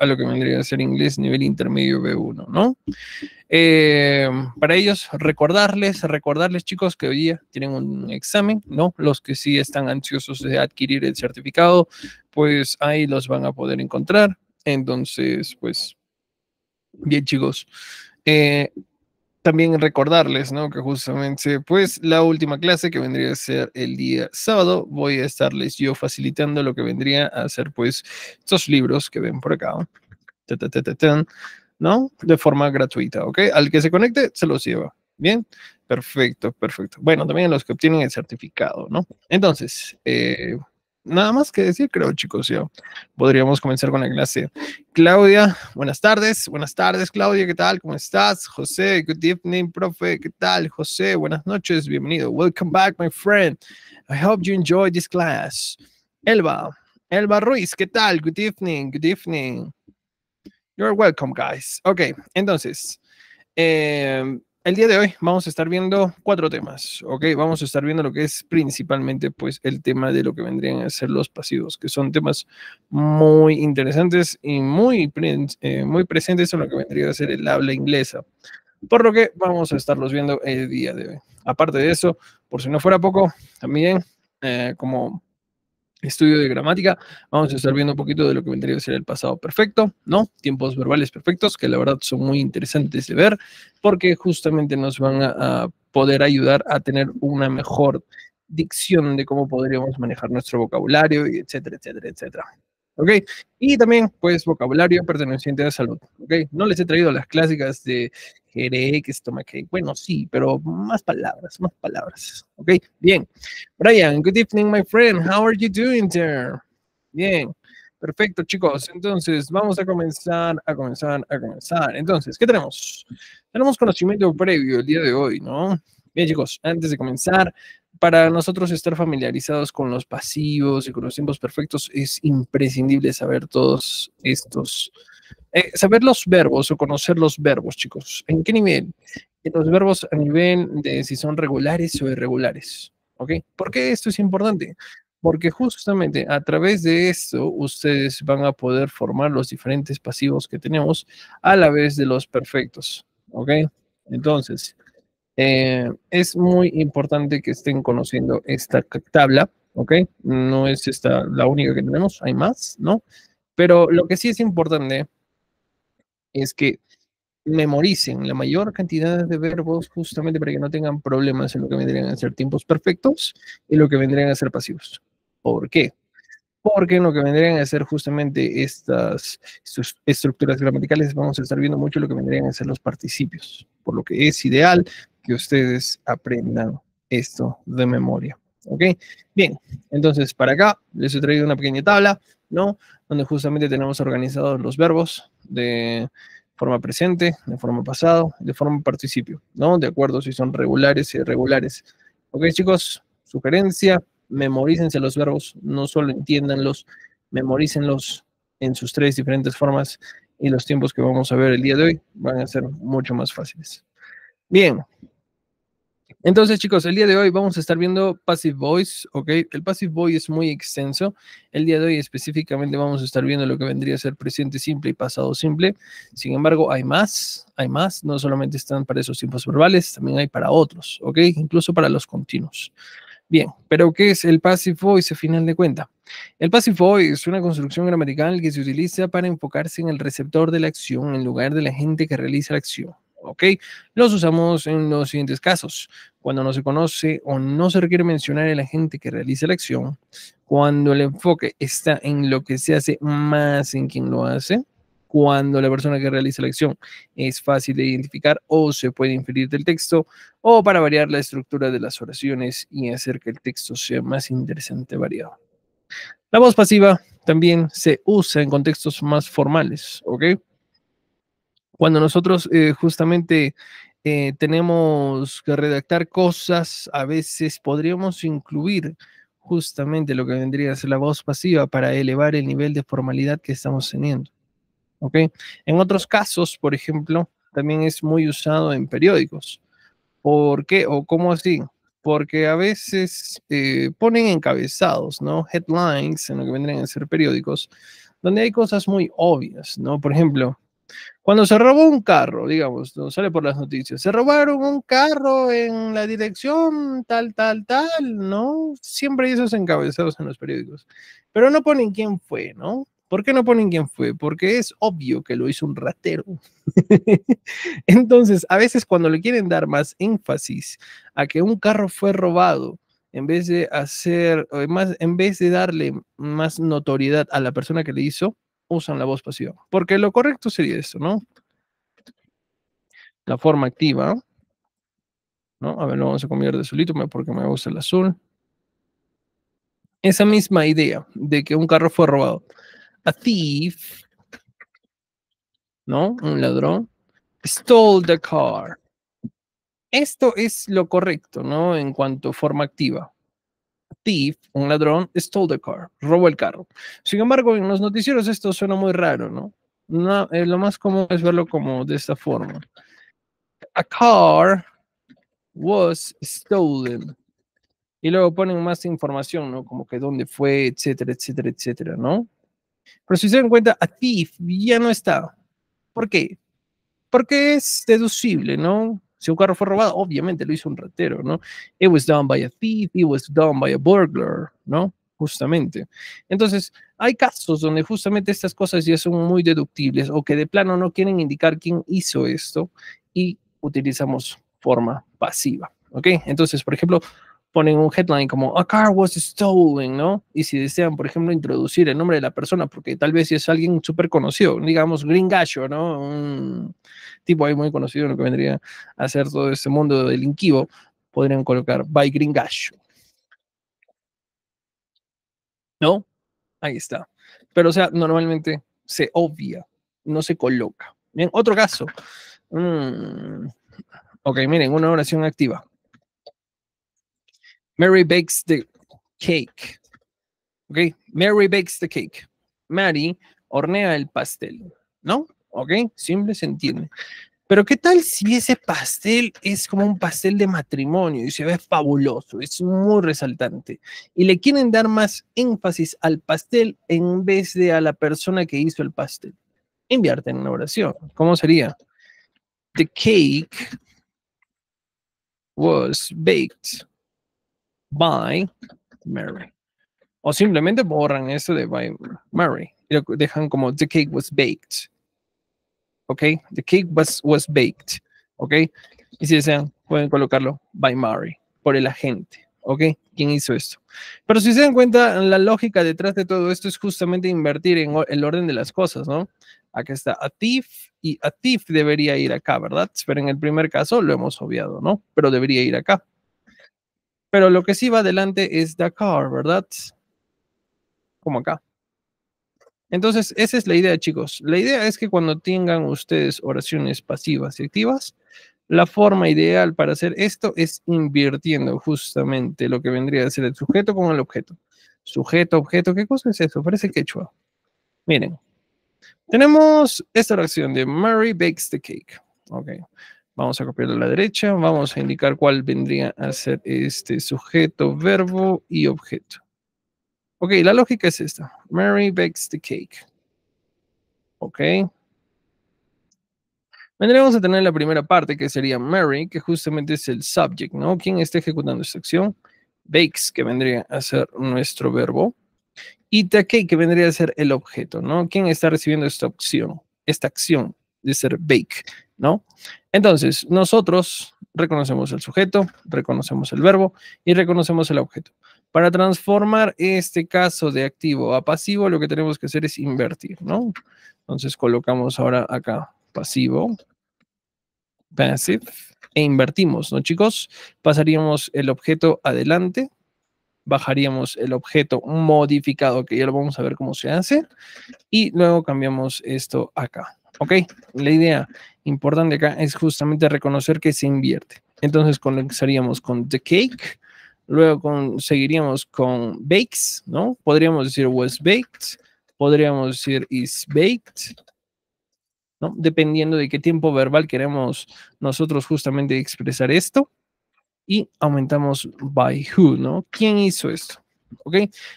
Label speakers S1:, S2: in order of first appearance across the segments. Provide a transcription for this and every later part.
S1: a lo que vendría a ser inglés nivel intermedio B1, ¿no? Eh, para ellos, recordarles, recordarles chicos que hoy día tienen un examen, ¿no? Los que sí están ansiosos de adquirir el certificado, pues ahí los van a poder encontrar. Entonces, pues, bien chicos. Eh, también recordarles, ¿no? Que justamente, pues, la última clase que vendría a ser el día sábado, voy a estarles yo facilitando lo que vendría a ser, pues, estos libros que ven por acá, ¿no? De forma gratuita, ¿ok? Al que se conecte, se los lleva. Bien, perfecto, perfecto. Bueno, también los que obtienen el certificado, ¿no? Entonces, eh, nada más que decir, creo, chicos. Yo podríamos comenzar con la clase. Claudia, buenas tardes. Buenas tardes, Claudia. ¿Qué tal? ¿Cómo estás? José, good evening, profe. ¿Qué tal? José, buenas noches. Bienvenido. Welcome back, my friend. I hope you enjoy this class. Elba, Elba Ruiz, ¿qué tal? Good evening, good evening. You're welcome, guys. Ok, entonces. Em, el día de hoy vamos a estar viendo cuatro temas, ¿ok? Vamos a estar viendo lo que es principalmente pues el tema de lo que vendrían a ser los pasivos, que son temas muy interesantes y muy, eh, muy presentes en lo que vendría a ser el habla inglesa. Por lo que vamos a estarlos viendo el día de hoy. Aparte de eso, por si no fuera poco, también eh, como estudio de gramática, vamos a estar viendo un poquito de lo que vendría a ser el pasado perfecto, ¿no? Tiempos verbales perfectos, que la verdad son muy interesantes de ver, porque justamente nos van a, poder ayudar a tener una mejor dicción de cómo podríamos manejar nuestro vocabulario, y etcétera, etcétera, etcétera. ¿Ok? Y también, pues, vocabulario perteneciente a salud. ¿Ok? No les he traído las clásicas de queré, que Bueno, sí, pero más palabras, más palabras. Ok, bien. Brian, good evening, my friend. How are you doing there? Bien. Perfecto, chicos. Entonces, vamos a comenzar, a comenzar, a comenzar. Entonces, ¿qué tenemos? Tenemos conocimiento previo el día de hoy, ¿no? Bien, chicos, antes de comenzar, para nosotros estar familiarizados con los pasivos y con los tiempos perfectos es imprescindible saber todos estos eh, saber los verbos o conocer los verbos, chicos. ¿En qué nivel? los verbos a nivel de si son regulares o irregulares. ¿Ok? ¿Por qué esto es importante? Porque justamente a través de esto ustedes van a poder formar los diferentes pasivos que tenemos a la vez de los perfectos. ¿Ok? Entonces, eh, es muy importante que estén conociendo esta tabla, ¿ok? No es esta la única que tenemos, hay más, ¿no? Pero lo que sí es importante es que memoricen la mayor cantidad de verbos justamente para que no tengan problemas en lo que vendrían a ser tiempos perfectos y lo que vendrían a ser pasivos. ¿Por qué? Porque en lo que vendrían a ser justamente estas sus estructuras gramaticales vamos a estar viendo mucho lo que vendrían a ser los participios, por lo que es ideal que ustedes aprendan esto de memoria. ¿Ok? Bien, entonces para acá les he traído una pequeña tabla no, donde justamente tenemos organizados los verbos de forma presente, de forma pasado, de forma participio, ¿no? De acuerdo si son regulares y irregulares. Ok, chicos, sugerencia, memorícense los verbos, no solo entiéndanlos, memorícenlos en sus tres diferentes formas y los tiempos que vamos a ver el día de hoy van a ser mucho más fáciles. Bien, entonces, chicos, el día de hoy vamos a estar viendo Passive Voice, ¿ok? El Passive Voice es muy extenso. El día de hoy específicamente vamos a estar viendo lo que vendría a ser presente simple y pasado simple. Sin embargo, hay más, hay más. No solamente están para esos tiempos verbales, también hay para otros, ¿ok? Incluso para los continuos. Bien, pero ¿qué es el Passive Voice a final de cuenta? El Passive Voice es una construcción gramatical que se utiliza para enfocarse en el receptor de la acción en lugar de la gente que realiza la acción. ¿ok? Los usamos en los siguientes casos. Cuando no se conoce o no se requiere mencionar la gente que realiza la acción. Cuando el enfoque está en lo que se hace más en quien lo hace. Cuando la persona que realiza la acción es fácil de identificar o se puede inferir del texto. O para variar la estructura de las oraciones y hacer que el texto sea más interesante variado. La voz pasiva también se usa en contextos más formales, ¿ok? Cuando nosotros eh, justamente eh, tenemos que redactar cosas, a veces podríamos incluir justamente lo que vendría a ser la voz pasiva para elevar el nivel de formalidad que estamos teniendo. ¿Ok? En otros casos, por ejemplo, también es muy usado en periódicos. ¿Por qué? ¿O cómo así? Porque a veces eh, ponen encabezados, ¿no? Headlines en lo que vendrían a ser periódicos, donde hay cosas muy obvias, ¿no? Por ejemplo, cuando se robó un carro, digamos, no sale por las noticias, se robaron un carro en la dirección tal, tal, tal, ¿no? Siempre esos encabezados en los periódicos. Pero no ponen quién fue, ¿no? ¿Por qué no ponen quién fue? Porque es obvio que lo hizo un ratero. Entonces, a veces cuando le quieren dar más énfasis a que un carro fue robado, en vez de hacer, eh, más, en vez de darle más notoriedad a la persona que le hizo, usan la voz pasiva. Porque lo correcto sería esto, ¿no? La forma activa, ¿no? A ver, lo vamos a cambiar de solito porque me gusta el azul. Esa misma idea de que un carro fue robado. A thief, ¿no? Un ladrón. Stole the car. Esto es lo correcto, ¿no? En cuanto a forma activa thief, un ladrón, stole the car, robó el carro. Sin embargo, en los noticieros esto suena muy raro, ¿no? no eh, lo más común es verlo como de esta forma. A car was stolen. Y luego ponen más información, ¿no? Como que dónde fue, etcétera, etcétera, etcétera, ¿no? Pero si se dan cuenta, a thief ya no está. ¿Por qué? Porque es deducible, ¿no? Si un carro fue robado, pues obviamente lo hizo un ratero, ¿no? It was done by a thief, it was done by a burglar, ¿no? Justamente. Entonces, hay casos donde justamente estas cosas ya son muy deductibles o que de plano no quieren indicar quién hizo esto y utilizamos forma pasiva, ¿ok? Entonces, por ejemplo, ponen un headline como A car was stolen, ¿no? Y si desean, por ejemplo, introducir el nombre de la persona, porque tal vez si es alguien súper conocido, digamos Green Gacho, ¿no? Un tipo ahí muy conocido, lo que vendría a ser todo este mundo delinquivo, podrían colocar by Green Gash. ¿No? Ahí está. Pero, o sea, normalmente se obvia, no se coloca. Bien, otro caso. Mm, ok, miren, una oración activa. Mary bakes the cake. ¿Ok? Mary bakes the cake. Mary hornea el pastel. ¿No? ¿Ok? Simple se entiende. Pero ¿qué tal si ese pastel es como un pastel de matrimonio y se ve fabuloso, es muy resaltante? Y le quieren dar más énfasis al pastel en vez de a la persona que hizo el pastel. Enviarte en una oración. ¿Cómo sería? The cake was baked by Mary. O simplemente borran eso de by Mary y lo dejan como the cake was baked. ¿Ok? The cake was, was baked. ¿Ok? Y si desean, pueden colocarlo by Mary, por el agente. ¿Ok? ¿Quién hizo esto? Pero si se dan cuenta, la lógica detrás de todo esto es justamente invertir en el orden de las cosas, ¿no? Acá está a thief y a thief debería ir acá, ¿verdad? Pero en el primer caso lo hemos obviado, ¿no? Pero debería ir acá. Pero lo que sí va adelante es Dakar, ¿verdad? Como acá. Entonces, esa es la idea, chicos. La idea es que cuando tengan ustedes oraciones pasivas y activas, la forma ideal para hacer esto es invirtiendo justamente lo que vendría a ser el sujeto con el objeto. Sujeto, objeto, ¿qué cosa es eso? Parece quechua. Miren, tenemos esta oración de Mary bakes the cake. Okay. Vamos a copiarlo a la derecha. Vamos a indicar cuál vendría a ser este sujeto, verbo y objeto. Ok, la lógica es esta. Mary bakes the cake. Ok. Vendríamos a tener la primera parte que sería Mary, que justamente es el subject, ¿no? ¿Quién está ejecutando esta acción? Bakes, que vendría a ser nuestro verbo. Y the cake, que vendría a ser el objeto, ¿no? ¿Quién está recibiendo esta opción, esta acción de ser bake, ¿no? Entonces, nosotros reconocemos el sujeto, reconocemos el verbo y reconocemos el objeto. Para transformar este caso de activo a pasivo, lo que tenemos que hacer es invertir, ¿no? Entonces colocamos ahora acá pasivo, passive, e invertimos, ¿no, chicos? Pasaríamos el objeto adelante, bajaríamos el objeto modificado, que ya lo vamos a ver cómo se hace, y luego cambiamos esto acá. Ok, la idea importante acá es justamente reconocer que se invierte. Entonces comenzaríamos con The Cake, luego seguiríamos con Bakes, ¿no? Podríamos decir was baked, podríamos decir is baked, ¿no? Dependiendo de qué tiempo verbal queremos nosotros justamente expresar esto. Y aumentamos by who, ¿no? ¿Quién hizo esto? ¿ok?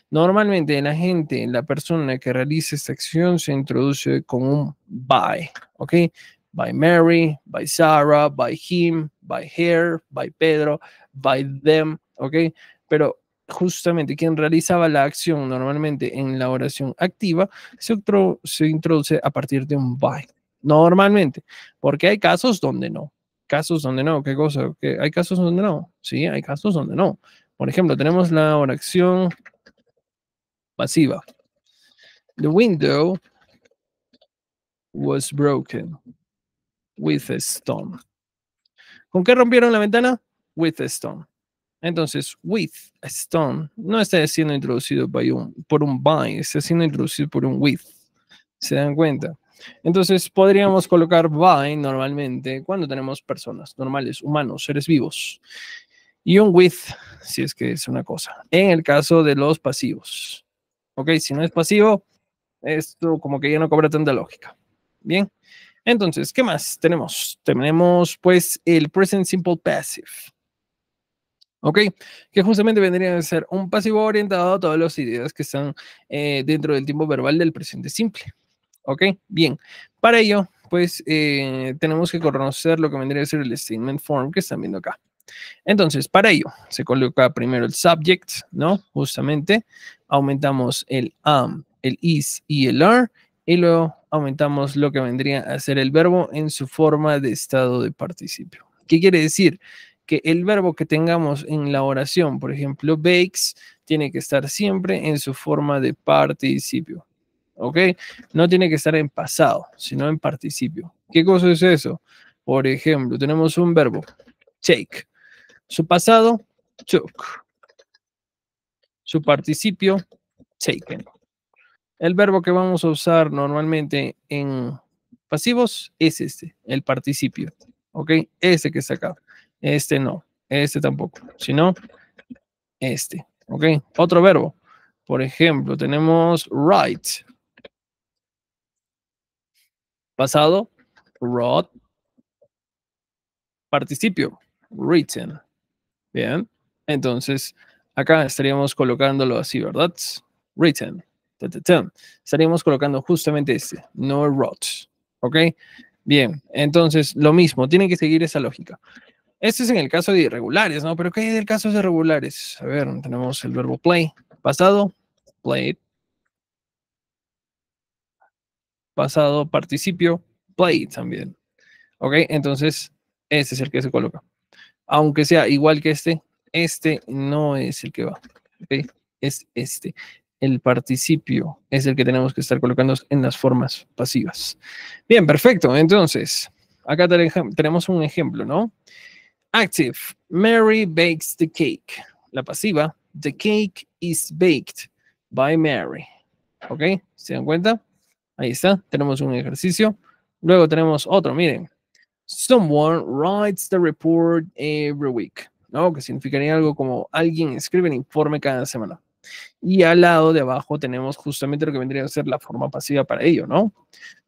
S1: Normalmente la gente, la persona que realiza esta acción se introduce con un by, ¿ok? By Mary, by Sarah, by him, by her, by Pedro, by them, ¿ok? Pero justamente quien realizaba la acción normalmente en la oración activa se, se introduce a partir de un by, normalmente, porque hay casos donde no, casos donde no, qué cosa, que hay casos donde no, sí, hay casos donde no, por ejemplo, tenemos la oración pasiva. The window was broken with a stone. ¿Con qué rompieron la ventana? With a stone. Entonces, with a stone no está siendo introducido por un, por by, está siendo introducido por un with. ¿Se dan cuenta? Entonces, podríamos colocar by normalmente cuando tenemos personas normales, humanos, seres vivos y un with, si es que es una cosa, en el caso de los pasivos. Ok, si no es pasivo, esto como que ya no cobra tanta lógica. Bien, entonces, ¿qué más tenemos? Tenemos pues el present simple passive. ¿ok? Que justamente vendría a ser un pasivo orientado a todas las ideas que están eh, dentro del tiempo verbal del presente simple, ¿ok? Bien, para ello, pues eh, tenemos que conocer lo que vendría a ser el statement form que están viendo acá, entonces, para ello, se coloca primero el subject, ¿no? Justamente, aumentamos el am, el is y el are, y luego aumentamos lo que vendría a ser el verbo en su forma de estado de participio. ¿Qué quiere decir? Que el verbo que tengamos en la oración, por ejemplo, bakes, tiene que estar siempre en su forma de participio. ¿Ok? No tiene que estar en pasado, sino en participio. ¿Qué cosa es eso? Por ejemplo, tenemos un verbo, take, su pasado, took. Su participio, taken. El verbo que vamos a usar normalmente en pasivos es este, el participio. ¿Ok? Este que está acá. Este no. Este tampoco. Sino este. ¿Ok? Otro verbo. Por ejemplo, tenemos write. Pasado, wrote. Participio, written. Bien. Entonces, acá estaríamos colocándolo así, ¿verdad? Written. Estaríamos colocando justamente este, no wrote. ¿Ok? Bien. Entonces, lo mismo, tiene que seguir esa lógica. Este es en el caso de irregulares, ¿no? Pero ¿qué hay del caso de irregulares? A ver, tenemos el verbo play. Pasado, played. Pasado, participio, played también. ¿Ok? Entonces, este es el que se coloca aunque sea igual que este, este no es el que va, es este. El participio es el que tenemos que estar colocando en las formas pasivas. Bien, perfecto. Entonces, acá tenemos un ejemplo, ¿no? Active. Mary bakes the cake. La pasiva, the cake is baked by Mary. ¿Ok? ¿Se dan cuenta? Ahí está. Tenemos un ejercicio. Luego tenemos otro, miren. Someone writes the report every week, ¿no? Que significaría algo como alguien escribe el informe cada semana. Y al lado de abajo tenemos justamente lo que vendría a ser la forma pasiva para ello, ¿no?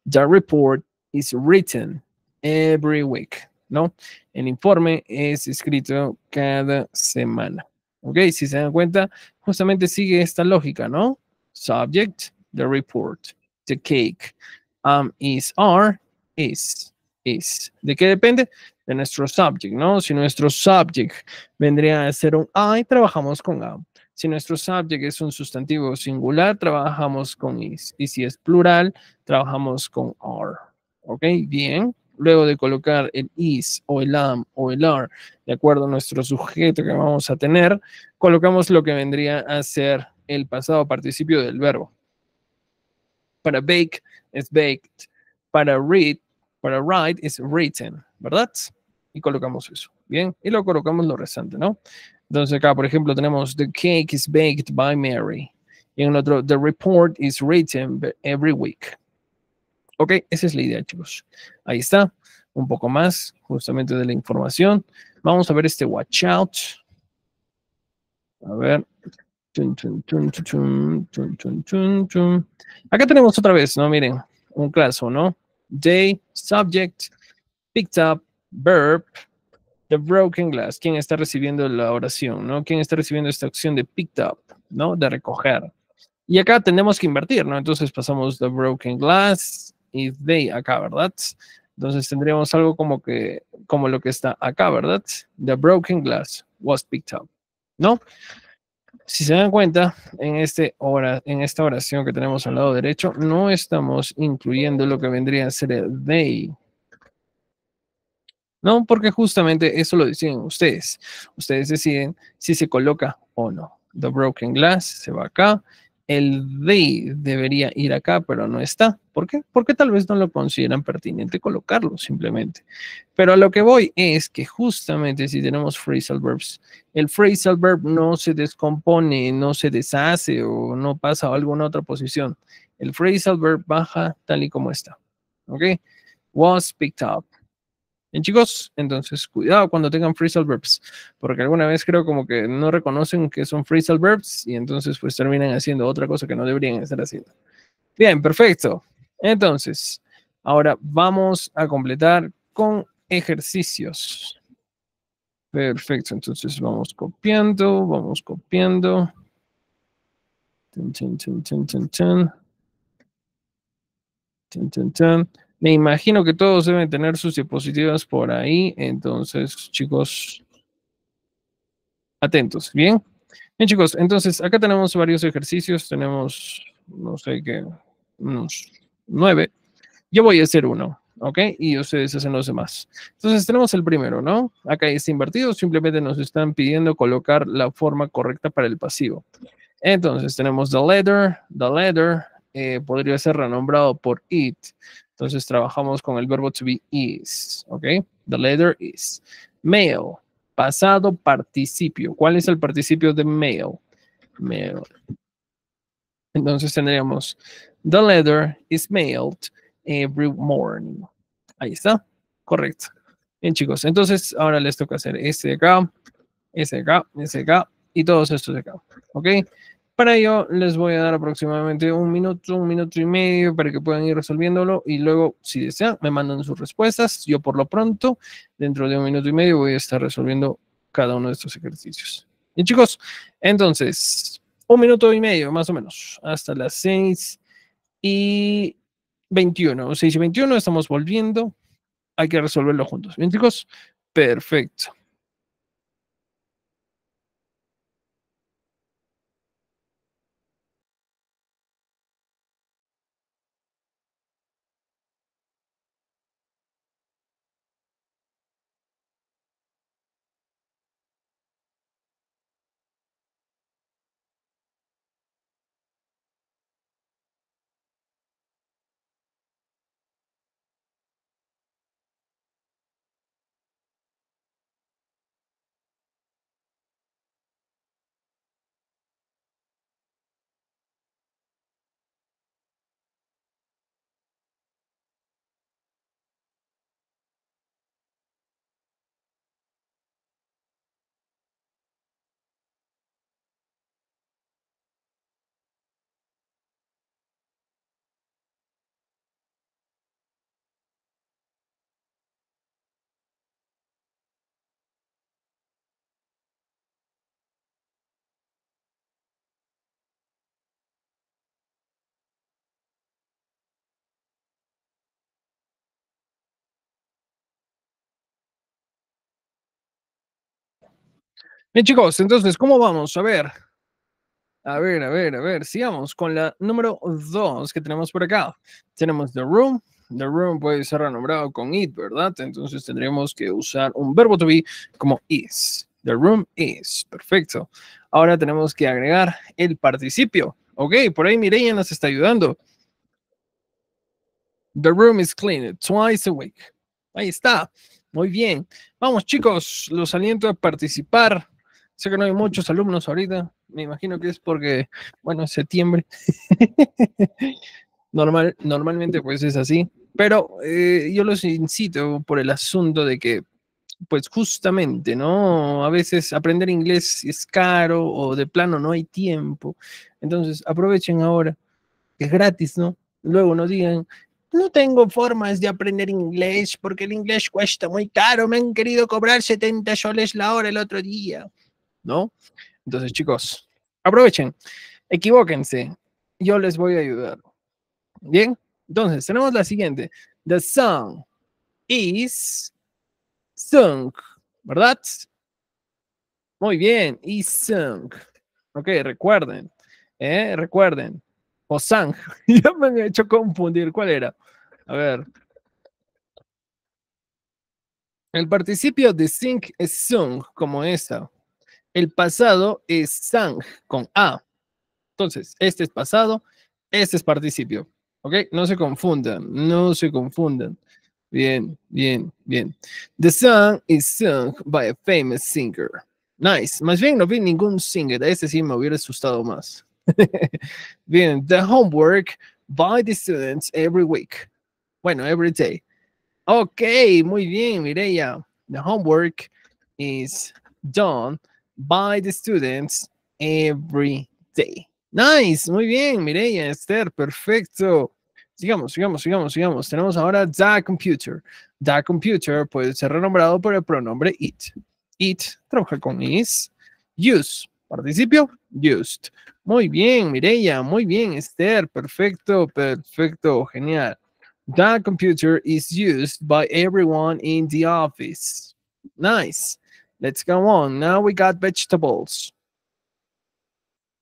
S1: The report is written every week, ¿no? El informe es escrito cada semana. ¿Ok? Si se dan cuenta, justamente sigue esta lógica, ¿no? Subject, the report, the cake, um, is, are, is. ¿De qué depende? De nuestro subject, ¿no? Si nuestro subject vendría a ser un I, trabajamos con am. Si nuestro subject es un sustantivo singular, trabajamos con is. Y si es plural, trabajamos con are. ¿Ok? Bien. Luego de colocar el is o el am o el are de acuerdo a nuestro sujeto que vamos a tener, colocamos lo que vendría a ser el pasado participio del verbo. Para bake es baked. Para read para write es written, ¿verdad? Y colocamos eso. Bien, y lo colocamos lo restante, ¿no? Entonces acá, por ejemplo, tenemos The cake is baked by Mary. Y en otro, The report is written every week. Ok, esa es la idea, chicos. Ahí está, un poco más justamente de la información. Vamos a ver este watch out. A ver. Acá tenemos otra vez, ¿no? Miren, un claso, ¿no? They, subject, picked up, verb, the broken glass. ¿Quién está recibiendo la oración? ¿no? ¿Quién está recibiendo esta acción de picked up? ¿no? De recoger. Y acá tenemos que invertir, ¿no? Entonces pasamos the broken glass y they acá, ¿verdad? Entonces tendríamos algo como que, como lo que está acá, ¿verdad? The broken glass was picked up, ¿no? Si se dan cuenta, en, este en esta oración que tenemos al lado derecho, no estamos incluyendo lo que vendría a ser el they. No, porque justamente eso lo deciden ustedes. Ustedes deciden si se coloca o no. The broken glass se va acá el they debería ir acá, pero no está. ¿Por qué? Porque tal vez no lo consideran pertinente colocarlo simplemente. Pero a lo que voy es que justamente si tenemos phrasal verbs, el phrasal verb no se descompone, no se deshace o no pasa a alguna otra posición. El phrasal verb baja tal y como está. ¿Ok? Was picked up. Bien, chicos, entonces cuidado cuando tengan phrasal verbs, porque alguna vez creo como que no reconocen que son phrasal verbs y entonces pues terminan haciendo otra cosa que no deberían estar haciendo. Bien, perfecto. Entonces, ahora vamos a completar con ejercicios. Perfecto, entonces vamos copiando, vamos copiando. Me imagino que todos deben tener sus diapositivas por ahí. Entonces, chicos, atentos. Bien. Bien, chicos, entonces acá tenemos varios ejercicios. Tenemos, no sé qué, unos nueve. Yo voy a hacer uno, ¿ok? Y ustedes hacen los demás. Entonces tenemos el primero, ¿no? Acá está invertido, simplemente nos están pidiendo colocar la forma correcta para el pasivo. Entonces tenemos the letter, the letter, eh, podría ser renombrado por it. Entonces trabajamos con el verbo to be is, ¿ok? The letter is. Mail, pasado participio. ¿Cuál es el participio de mail? Mail. Entonces tendríamos, the letter is mailed every morning. Ahí está, correcto. Bien chicos, entonces ahora les toca hacer ese de acá, ese de acá, de acá y todos estos de acá, ¿ok? Para ello les voy a dar aproximadamente un minuto, un minuto y medio para que puedan ir resolviéndolo y luego, si desean, me mandan sus respuestas. Yo por lo pronto, dentro de un minuto y medio, voy a estar resolviendo cada uno de estos ejercicios. Y chicos, entonces, un minuto y medio más o menos, hasta las 6 y 21. 6 y 21 estamos volviendo. Hay que resolverlo juntos. Bien, chicos, perfecto. Bien, chicos, entonces, ¿cómo vamos? A ver. A ver, a ver, a ver. Sigamos con la número 2 que tenemos por acá. Tenemos The Room. The Room puede ser renombrado con it, ¿verdad? Entonces tendríamos que usar un verbo to be como is. The room is. Perfecto. Ahora tenemos que agregar el participio. Ok, por ahí Mireia nos está ayudando. The room is clean, twice a week. Ahí está. Muy bien. Vamos, chicos, los aliento a participar Sé que no hay muchos alumnos ahorita, me imagino que es porque, bueno, es septiembre. Normal, normalmente pues es así, pero eh, yo los incito por el asunto de que, pues justamente, ¿no? A veces aprender inglés es caro o de plano no hay tiempo. Entonces, aprovechen ahora, que es gratis, ¿no? Luego no digan, no tengo formas de aprender inglés porque el inglés cuesta muy caro. Me han querido cobrar 70 soles la hora el otro día. ¿no? Entonces, chicos, aprovechen, equivóquense, yo les voy a ayudar. Bien, entonces tenemos la siguiente: The song is sung, ¿verdad? Muy bien, is sung. Ok, recuerden, ¿eh? recuerden, o sang, ya me han hecho confundir, ¿cuál era? A ver. El participio de sink es sung, como esta. El pasado es sang con a. Entonces, este es pasado, este es participio. ¿Ok? No se confundan, no se confundan. Bien, bien, bien. The song is sung by a famous singer. Nice. Más bien no vi ningún singer. Este sí me hubiera asustado más. bien. The homework by the students every week. Bueno, every day. Ok, muy bien, Mireya. The homework is done by the students every day. Nice, muy bien, Mireya, Esther, perfecto. Sigamos, sigamos, sigamos, sigamos. Tenemos ahora the computer. The computer puede ser renombrado por el pronombre it. It trabaja con is. Use, participio, used. Muy bien, Mireya, muy bien, Esther, perfecto, perfecto, genial. The computer is used by everyone in the office. Nice. Let's go on. Now we got vegetables.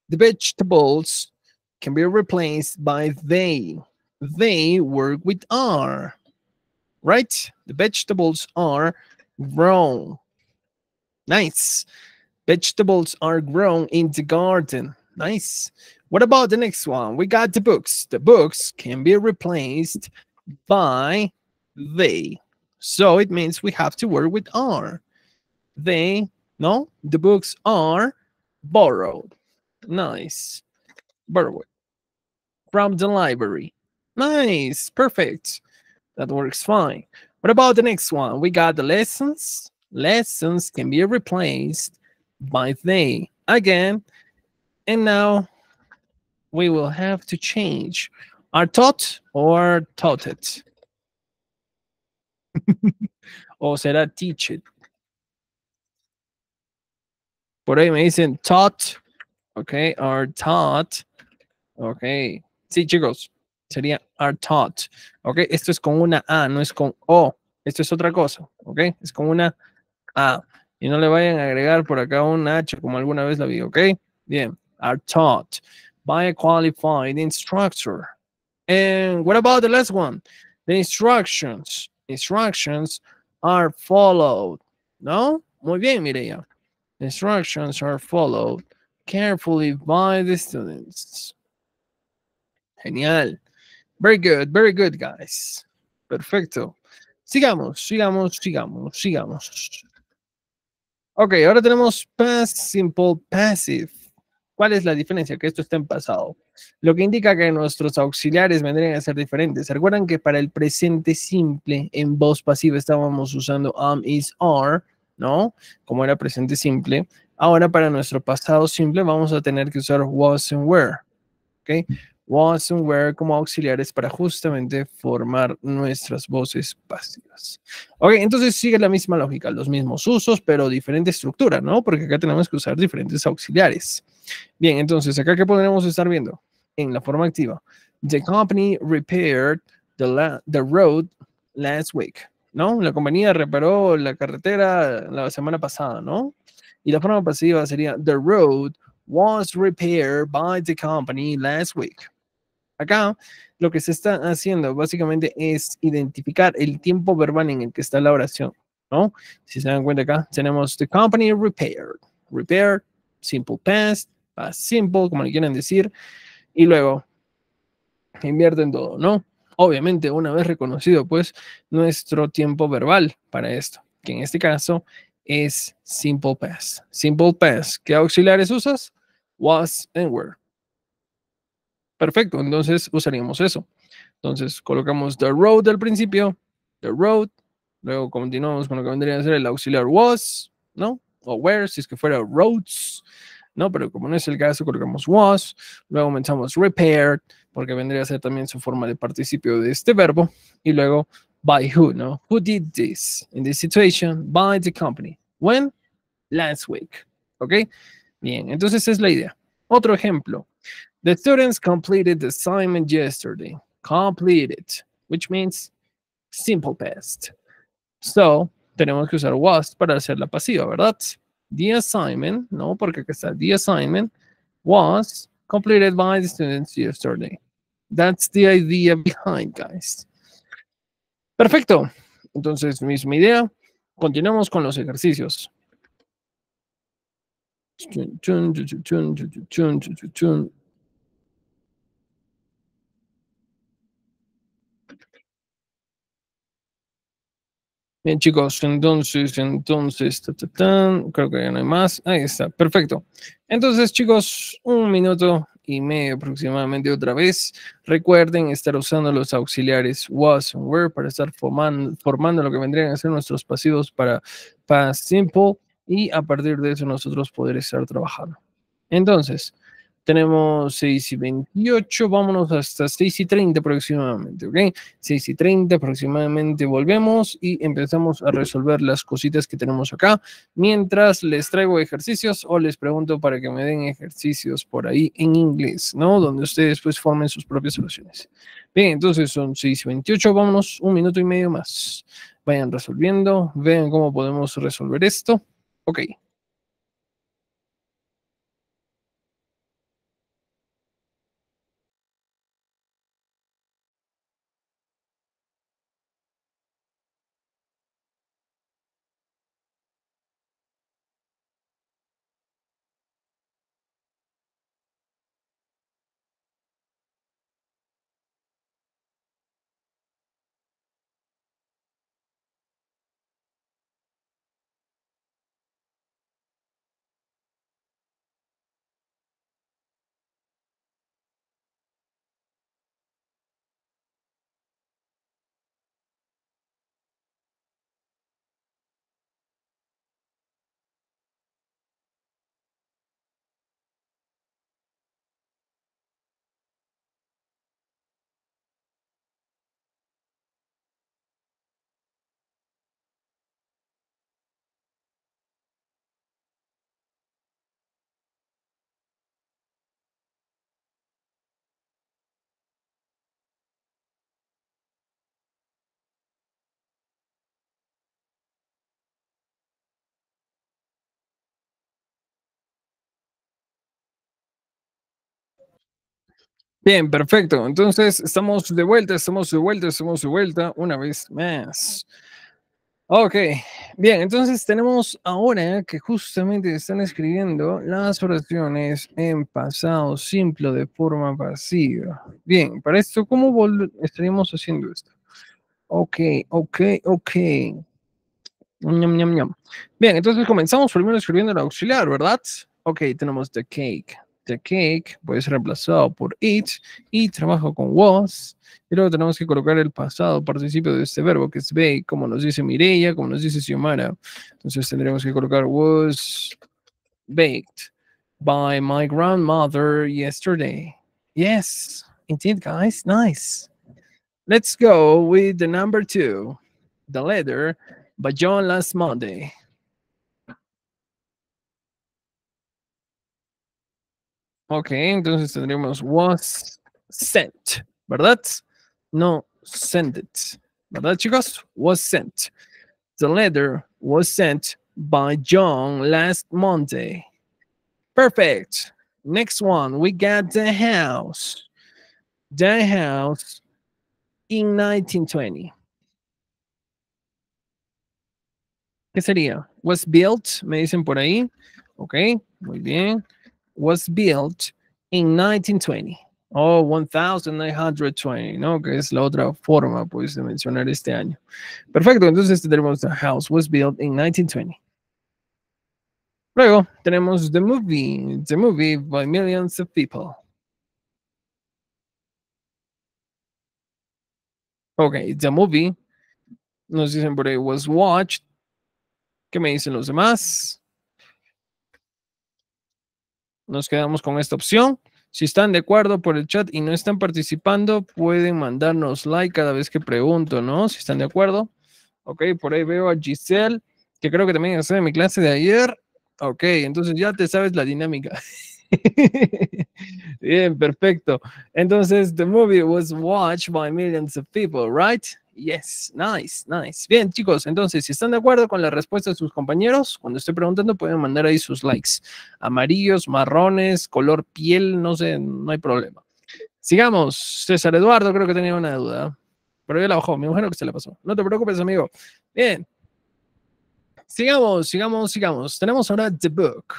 S1: The vegetables can be replaced by they. They work with are, right? The vegetables are grown. Nice. Vegetables are grown in the garden. Nice. What about the next one? We got the books. The books can be replaced by they. So it means we have to work with are they no the books are borrowed nice borrowed from the library nice perfect that works fine what about the next one we got the lessons lessons can be replaced by they again and now we will have to change are taught or taught it or said I teach it Por ahí me dicen taught, ok, are taught, ok. Sí, chicos, sería are taught, ok. Esto es con una A, no es con O. Esto es otra cosa, ok. Es con una A. Y no le vayan a agregar por acá un H como alguna vez la vi, ok. Bien, are taught by a qualified instructor. And what about the last one? The instructions. Instructions are followed. ¿No? Muy bien, ya. Instructions are followed carefully by the students. Genial. Very good, very good, guys. Perfecto. Sigamos, sigamos, sigamos, sigamos. Ok, ahora tenemos past simple passive. ¿Cuál es la diferencia? Que esto está en pasado. Lo que indica que nuestros auxiliares vendrían a ser diferentes. Recuerden que para el presente simple en voz pasiva estábamos usando am, um is, are? ¿no? Como era presente simple. Ahora para nuestro pasado simple vamos a tener que usar was and were, ¿ok? Was and were como auxiliares para justamente formar nuestras voces pasivas. Ok, entonces sigue la misma lógica, los mismos usos, pero diferente estructura, ¿no? Porque acá tenemos que usar diferentes auxiliares. Bien, entonces acá qué podremos estar viendo en la forma activa. The company repaired the, the road last week. ¿no? La compañía reparó la carretera la semana pasada, ¿no? Y la forma pasiva sería The road was repaired by the company last week. Acá lo que se está haciendo básicamente es identificar el tiempo verbal en el que está la oración, ¿no? Si se dan cuenta acá, tenemos the company repaired, repaired, simple past, simple, como le quieren decir, y luego invierten todo, ¿no? obviamente una vez reconocido pues nuestro tiempo verbal para esto, que en este caso es simple pass. Simple pass. ¿qué auxiliares usas? Was and were. Perfecto, entonces usaríamos eso. Entonces colocamos the road al principio, the road, luego continuamos con lo que vendría a ser el auxiliar was, ¿no? O where, si es que fuera roads, ¿no? Pero como no es el caso, colocamos was, luego aumentamos repaired, porque vendría a ser también su forma de participio de este verbo, y luego by who, ¿no? Who did this in this situation? By the company. When? Last week. ¿Ok? Bien, entonces es la idea. Otro ejemplo. The students completed the assignment yesterday. Completed, which means simple past. So, tenemos que usar was para hacer la pasiva, ¿verdad? The assignment, ¿no? Porque acá está the assignment was completed by the students yesterday. That's the idea behind, guys. Perfecto. Entonces, misma idea. Continuamos con los ejercicios. Bien, chicos, entonces, entonces, creo que ya no hay más. Ahí está, perfecto. Entonces, chicos, un minuto y medio aproximadamente otra vez. Recuerden estar usando los auxiliares was and were para estar formando, lo que vendrían a ser nuestros pasivos para past simple y a partir de eso nosotros poder estar trabajando. Entonces, tenemos 6 y 28, vámonos hasta 6 y 30 aproximadamente, ¿ok? 6 y 30 aproximadamente volvemos y empezamos a resolver las cositas que tenemos acá. Mientras les traigo ejercicios o les pregunto para que me den ejercicios por ahí en inglés, ¿no? Donde ustedes pues formen sus propias soluciones. Bien, entonces son 6 y 28, vámonos un minuto y medio más. Vayan resolviendo, vean cómo podemos resolver esto. Ok. Bien, perfecto. Entonces, estamos de vuelta, estamos de vuelta, estamos de vuelta una vez más. Ok, bien, entonces tenemos ahora que justamente están escribiendo las oraciones en pasado simple de forma pasiva. Bien, para esto, ¿cómo estaríamos haciendo esto? Ok, ok, ok. Bien, entonces comenzamos primero escribiendo el auxiliar, ¿verdad? Ok, tenemos the cake. The Cake puede ser reemplazado por it y trabajo con was. Y luego tenemos que colocar el pasado participio de este verbo que es bake, como nos dice Mireia, como nos dice Xiomara. Entonces tendremos que colocar was baked by my grandmother yesterday. Yes, indeed, guys. Nice. Let's go with the number two, the letter by John last Monday. Ok, entonces tendríamos was sent, ¿verdad? No send it, ¿verdad, chicos? Was sent. The letter was sent by John last Monday. Perfect. Next one, we got the house. The house in 1920. ¿Qué sería? Was built, me dicen por ahí. Ok, muy bien. was built in 1920 oh, 1920, ¿no? Que es la otra forma, pues, de mencionar este año. Perfecto, entonces tenemos The House was built in 1920. Luego tenemos The Movie, The Movie by Millions of People. Ok, The Movie, nos dicen por ahí, was watched. ¿Qué me dicen los demás? Nos quedamos con esta opción. Si están de acuerdo por el chat y no están participando, pueden mandarnos like cada vez que pregunto, ¿no? Si están de acuerdo. Ok, por ahí veo a Giselle, que creo que también está en mi clase de ayer. Ok, entonces ya te sabes la dinámica. Bien, perfecto. Entonces, the movie was watched by millions of people, right? Yes, nice, nice. Bien, chicos, entonces, si están de acuerdo con la respuesta de sus compañeros, cuando esté preguntando, pueden mandar ahí sus likes. Amarillos, marrones, color piel, no sé, no hay problema. Sigamos. César Eduardo, creo que tenía una duda. Pero yo la bajó, me imagino que se le pasó. No te preocupes, amigo. Bien. Sigamos, sigamos, sigamos. Tenemos ahora The Book.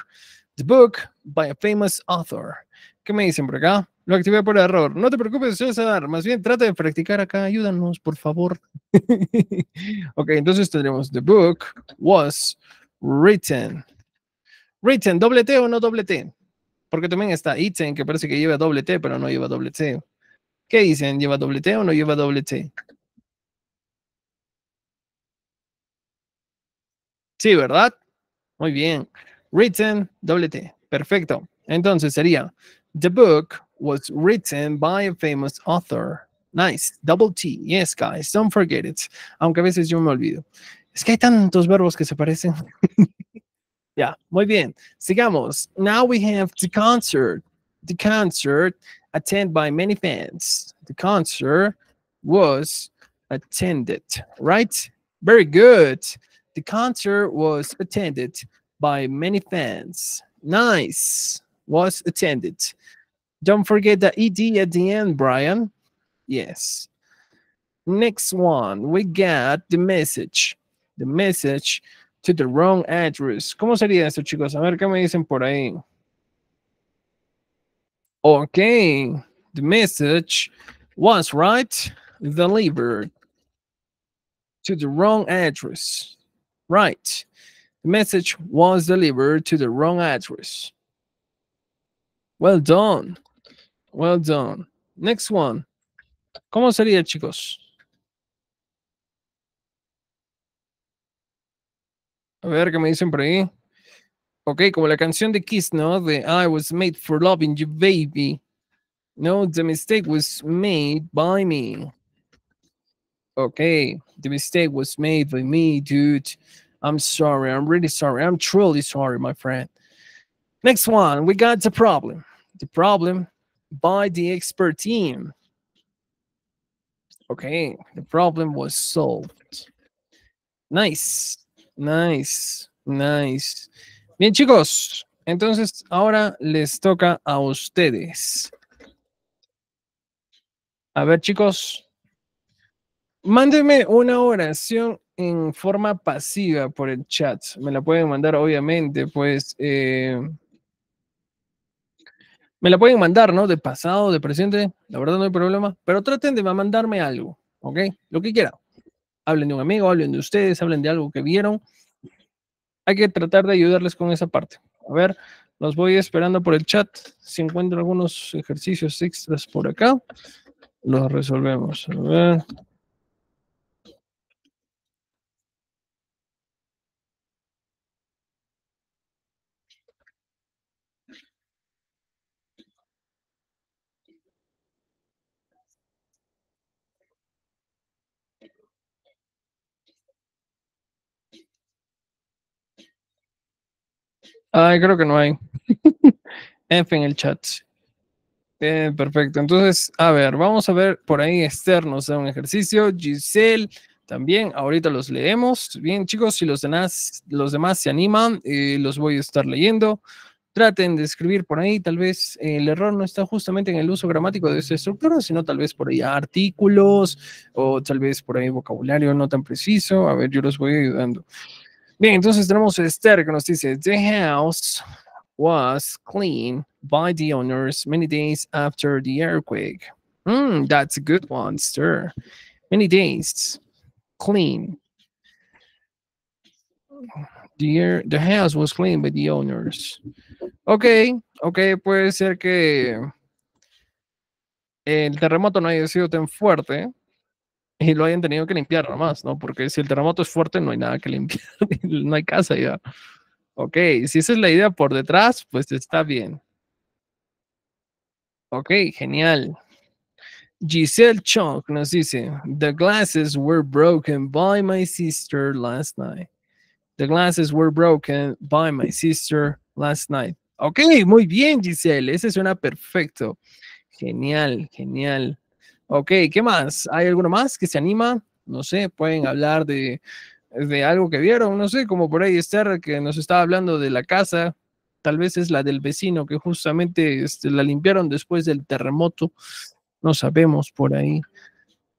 S1: The Book by a famous author. ¿Qué me dicen por acá? Lo activé por error. No te preocupes, dar. Más bien, trata de practicar acá. Ayúdanos, por favor. ok, entonces tendremos The book was written. Written, doble T o no doble T. Porque también está Iten, que parece que lleva doble T, pero no lleva doble T. ¿Qué dicen? ¿Lleva doble T o no lleva doble T? Sí, ¿verdad? Muy bien. Written, doble T. Perfecto. Entonces sería The book was written by a famous author. Nice, double T. Yes, guys, don't forget it. Aunque a veces yo me olvido. Es que hay tantos verbos que se parecen. yeah, muy bien. Sigamos. Now we have the concert. The concert attended by many fans. The concert was attended, right? Very good. The concert was attended by many fans. Nice. Was attended. Don't forget the ED at the end, Brian. Yes. Next one, we got the message. The message to the wrong address. ¿Cómo sería esto, chicos? A ver qué me dicen por ahí. Okay, the message was right delivered to the wrong address. Right. The message was delivered to the wrong address. Well done. Well done. Next one. ¿Cómo sería, chicos? A ver qué me dicen por ahí. Ok, como la canción de Kiss, ¿no? De I was made for loving you, baby. No, the mistake was made by me. Ok, the mistake was made by me, dude. I'm sorry. I'm really sorry. I'm truly sorry, my friend. Next one. We got the problem. The problem by the expert team. Okay, the problem was solved. Nice, nice, nice. Bien, chicos, entonces ahora les toca a ustedes. A ver, chicos, mándenme una oración en forma pasiva por el chat. Me la pueden mandar, obviamente, pues. Eh, me la pueden mandar, ¿no? De pasado, de presente, la verdad no hay problema, pero traten de mandarme algo, ¿ok? Lo que quieran. Hablen de un amigo, hablen de ustedes, hablen de algo que vieron. Hay que tratar de ayudarles con esa parte. A ver, los voy esperando por el chat. Si encuentro algunos ejercicios extras por acá, los resolvemos. A ver. Ay, creo que no hay. en el chat. Eh, perfecto. Entonces, a ver, vamos a ver por ahí externos de un ejercicio. Giselle, también ahorita los leemos. Bien, chicos, si los demás, los demás se animan, eh, los voy a estar leyendo. Traten de escribir por ahí, tal vez eh, el error no está justamente en el uso gramático de esa estructura, sino tal vez por ahí artículos o tal vez por ahí vocabulario no tan preciso. A ver, yo los voy ayudando. Bien, entonces tenemos a Esther que nos dice, The house was clean by the owners many days after the earthquake. Hmm, that's a good one, sir. Many days. Clean. The, house was cleaned by the owners. Ok, ok, puede ser que el terremoto no haya sido tan fuerte, y lo hayan tenido que limpiar nomás, ¿no? Porque si el terremoto es fuerte, no hay nada que limpiar, no hay casa ya. Ok, si esa es la idea por detrás, pues está bien. Ok, genial. Giselle Chong nos dice, The glasses were broken by my sister last night. The glasses were broken by my sister last night. Ok, muy bien, Giselle. Ese suena perfecto. Genial, genial. Ok, ¿qué más? ¿Hay alguno más que se anima? No sé, pueden hablar de, algo que vieron, no sé, como por ahí Esther que nos estaba hablando de la casa, tal vez es la del vecino que justamente este, la limpiaron después del terremoto, no sabemos por ahí.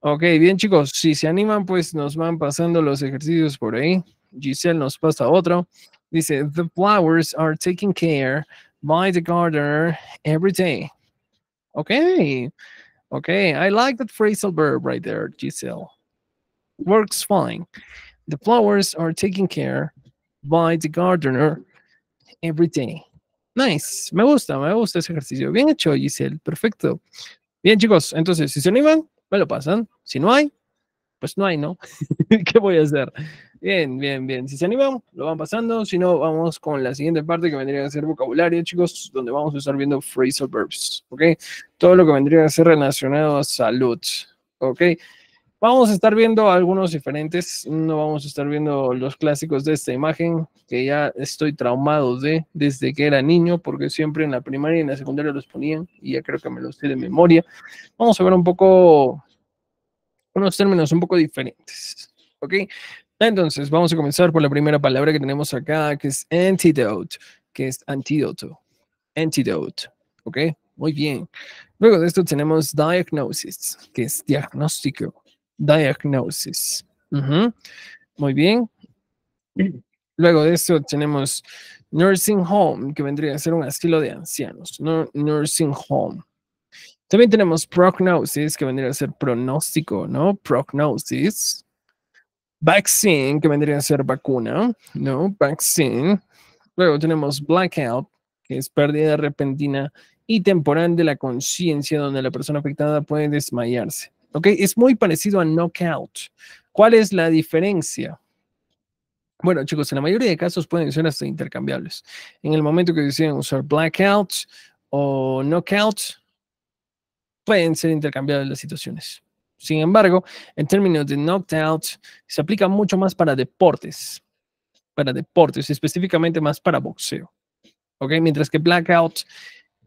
S1: Ok, bien chicos, si se animan, pues nos van pasando los ejercicios por ahí. Giselle nos pasa otro. Dice, the flowers are taken care by the gardener every day. Ok. Okay, I like that phrasal verb right there, Giselle. Works fine. The flowers are taken care by the gardener every day. Nice, me gusta, me gusta ese ejercicio. Bien hecho, Giselle, perfecto. Bien, chicos, entonces, si se animan, me lo pasan. Si no hay, pues no hay, ¿no? ¿Qué voy a hacer? Bien, bien, bien. Si se animan, lo van pasando. Si no, vamos con la siguiente parte que vendría a ser vocabulario, chicos, donde vamos a estar viendo phrasal verbs. ¿Ok? Todo lo que vendría a ser relacionado a salud. ¿Ok? Vamos a estar viendo algunos diferentes. No vamos a estar viendo los clásicos de esta imagen, que ya estoy traumado de desde que era niño, porque siempre en la primaria y en la secundaria los ponían, y ya creo que me los sé de memoria. Vamos a ver un poco unos términos un poco diferentes. ¿Ok? Entonces, vamos a comenzar por la primera palabra que tenemos acá, que es antidote, que es antídoto. Antidote, ¿ok? Muy bien. Luego de esto tenemos diagnosis, que es diagnóstico. Diagnosis. Muy bien. Luego de esto tenemos nursing home, que vendría a ser un asilo de ancianos. No, nursing home. También tenemos prognosis, que vendría a ser pronóstico, ¿no? Prognosis vaccine, que vendría a ser vacuna, ¿no? Vaccine. Luego tenemos blackout, que es pérdida repentina y temporal de la conciencia, donde la persona afectada puede desmayarse. ¿Ok? Es muy parecido a knockout. ¿Cuál es la diferencia? Bueno, chicos, en la mayoría de casos pueden ser hasta intercambiables. En el momento que deciden usar blackout o knockout, pueden ser intercambiables las situaciones. Sin embargo, en términos de knockout, se aplica mucho más para deportes, para deportes, específicamente más para boxeo. ¿Ok? Mientras que blackout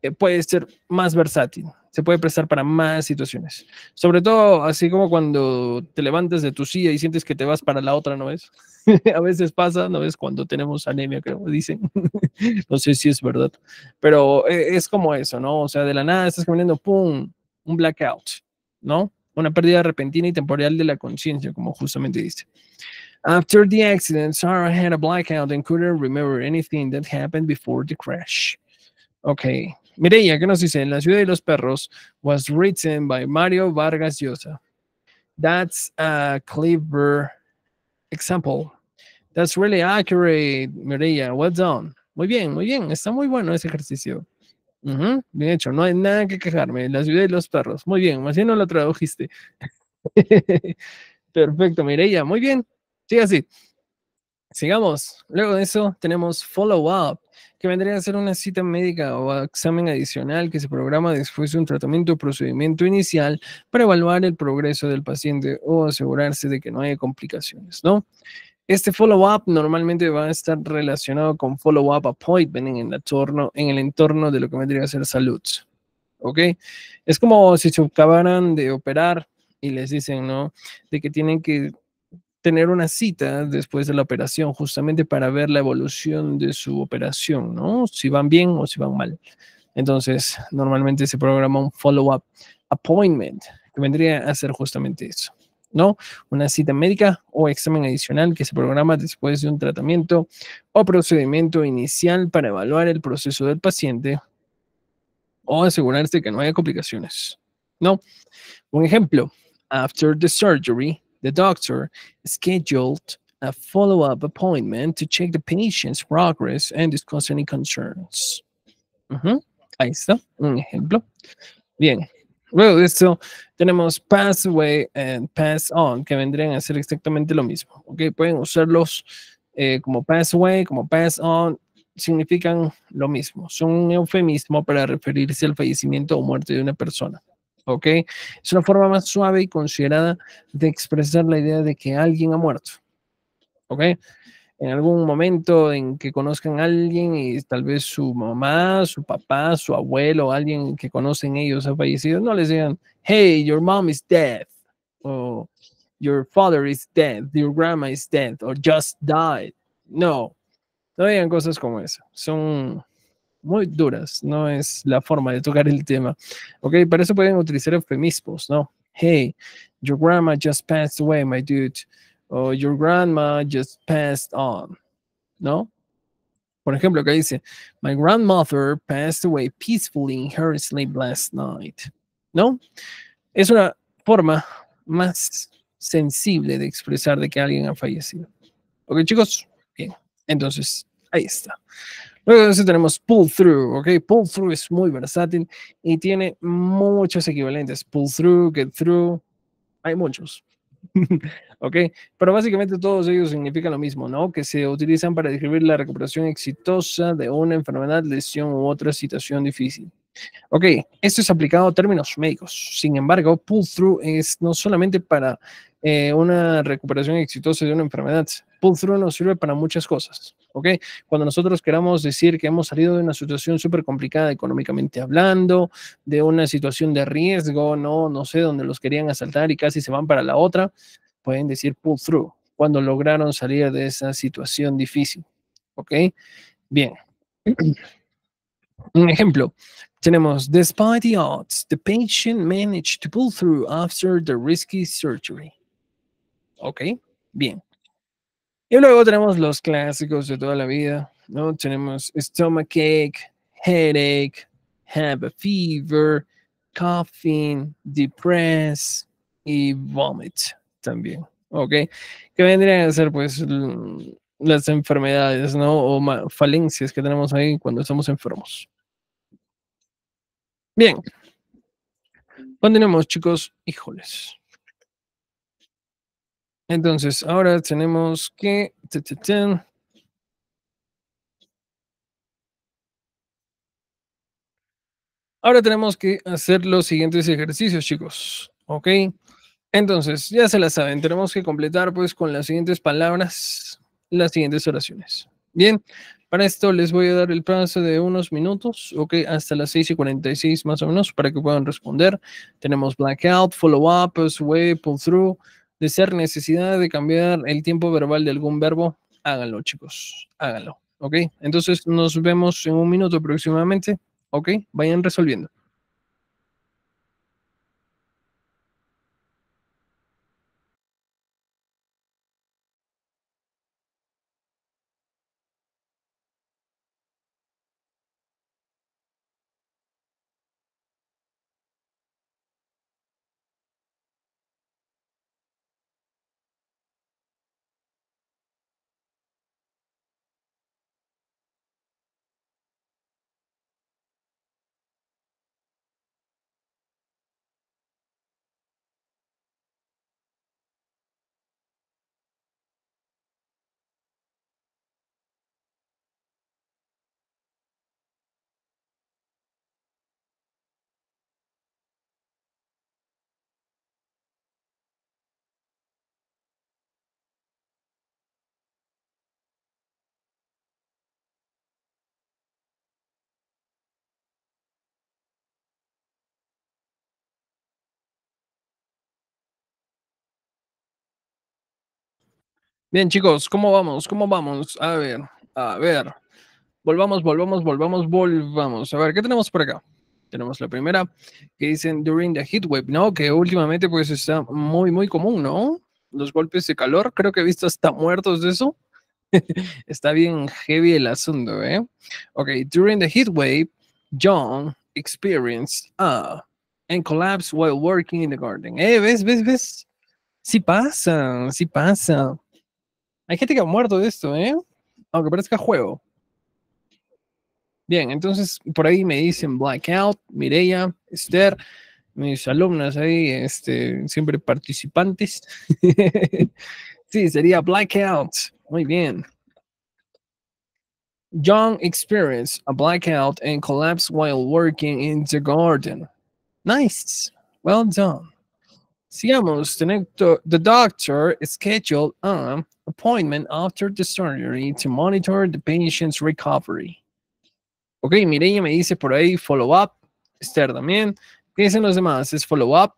S1: eh, puede ser más versátil, se puede prestar para más situaciones. Sobre todo, así como cuando te levantas de tu silla y sientes que te vas para la otra, ¿no es, a veces pasa, ¿no ves? Cuando tenemos anemia, creo, dicen. no sé si es verdad, pero eh, es como eso, ¿no? O sea, de la nada estás caminando, ¡pum! Un blackout, ¿no? una pérdida repentina y temporal de la conciencia, como justamente dice. After the accident, Sarah had a blackout and couldn't remember anything that happened before the crash. Okay. Mireya, ¿qué nos dice? La ciudad de los perros was written by Mario Vargas Llosa. That's a clever example. That's really accurate, Mireya. Well done. Muy bien, muy bien. Está muy bueno ese ejercicio bien hecho, no hay nada que quejarme. La ciudad y los perros. Muy bien, más bien no lo tradujiste. Perfecto, Mireya, muy bien. Sí, así. Sigamos. Luego de eso tenemos follow-up, que vendría a ser una cita médica o examen adicional que se programa después de un tratamiento o procedimiento inicial para evaluar el progreso del paciente o asegurarse de que no hay complicaciones, ¿no? Este follow-up normalmente va a estar relacionado con follow-up appointment en el, entorno, de lo que vendría a ser salud. ¿Ok? Es como si se acabaran de operar y les dicen, ¿no? De que tienen que tener una cita después de la operación, justamente para ver la evolución de su operación, ¿no? Si van bien o si van mal. Entonces, normalmente se programa un follow-up appointment, que vendría a ser justamente eso. ¿no? Una cita médica o examen adicional que se programa después de un tratamiento o procedimiento inicial para evaluar el proceso del paciente o asegurarse que no haya complicaciones. ¿No? Un ejemplo, after the surgery, the doctor scheduled a follow-up appointment to check the patient's progress and discuss any concerns. Ahí está, un ejemplo. Bien, Luego de esto, tenemos Pass Away and Pass On, que vendrían a ser exactamente lo mismo. Okay, Pueden usarlos eh, como Pass Away, como Pass On, significan lo mismo. Son un eufemismo para referirse al fallecimiento o muerte de una persona. ¿ok? Es una forma más suave y considerada de expresar la idea de que alguien ha muerto. ¿ok? en algún momento en que conozcan a alguien y tal vez su mamá, su papá, su abuelo, alguien que conocen ellos ha fallecido, no les digan, hey, your mom is dead, o your father is dead, your grandma is dead, or just died. No, no digan cosas como eso. Son muy duras, no es la forma de tocar el tema. Ok, para eso pueden utilizar eufemismos, ¿no? Hey, your grandma just passed away, my dude o your grandma just passed on, ¿no? Por ejemplo, que dice, my grandmother passed away peacefully in her sleep last night, ¿no? Es una forma más sensible de expresar de que alguien ha fallecido. ¿Ok, chicos? Bien, entonces, ahí está. Luego tenemos pull through, ¿ok? Pull through es muy versátil y tiene muchos equivalentes. Pull through, get through, hay muchos. ok, pero básicamente todos ellos significan lo mismo, ¿no? Que se utilizan para describir la recuperación exitosa de una enfermedad, lesión u otra situación difícil. Ok, esto es aplicado a términos médicos. Sin embargo, pull-through es no solamente para eh, una recuperación exitosa de una enfermedad, Pull-through nos sirve para muchas cosas, ¿ok? Cuando nosotros queramos decir que hemos salido de una situación súper complicada económicamente hablando, de una situación de riesgo, ¿no? No sé, donde los querían asaltar y casi se van para la otra, pueden decir pull-through, cuando lograron salir de esa situación difícil, ¿ok? Bien. Un ejemplo, tenemos, despite the odds, the patient managed to pull through after the risky surgery. ¿Ok? Bien. Y luego tenemos los clásicos de toda la vida, ¿no? Tenemos stomachache, headache, have a fever, coughing, depress y vomit también, ¿ok? Que vendrían a ser pues las enfermedades, ¿no? O falencias que tenemos ahí cuando estamos enfermos. Bien. tenemos chicos. Híjoles. Entonces, ahora tenemos que... Ahora tenemos que hacer los siguientes ejercicios, chicos. ¿Ok? Entonces, ya se las saben, tenemos que completar pues con las siguientes palabras, las siguientes oraciones. Bien, para esto les voy a dar el plazo de unos minutos, ok, hasta las 6 y 46 más o menos, para que puedan responder. Tenemos blackout, follow-up, way, pull-through, de ser necesidad de cambiar el tiempo verbal de algún verbo, háganlo, chicos, háganlo. ¿Ok? Entonces nos vemos en un minuto aproximadamente. ¿Ok? Vayan resolviendo. Bien, chicos, ¿cómo vamos? ¿Cómo vamos? A ver, a ver. Volvamos, volvamos, volvamos, volvamos. A ver, ¿qué tenemos por acá? Tenemos la primera que dicen during the heat wave, ¿no? Que últimamente pues está muy, muy común, ¿no? Los golpes de calor, creo que he visto hasta muertos de eso. está bien heavy el asunto, ¿eh? Ok, during the heat wave, John experienced a and collapsed while working in the garden. Eh, ¿ves, ves, ves? Sí pasa, sí pasa. Hay gente que ha muerto de esto, ¿eh? Aunque parezca juego. Bien, entonces por ahí me dicen Blackout, Mireya, Esther, mis alumnas ahí, este, siempre participantes. sí, sería Blackout. Muy bien. John experienced a blackout and collapsed while working in the garden. Nice. Well done. Sigamos. The, doctor scheduled a um, appointment after the surgery to monitor the patient's recovery. Ok, Mireia me dice por ahí follow up. Esther también. ¿Qué dicen los demás? ¿Es follow up?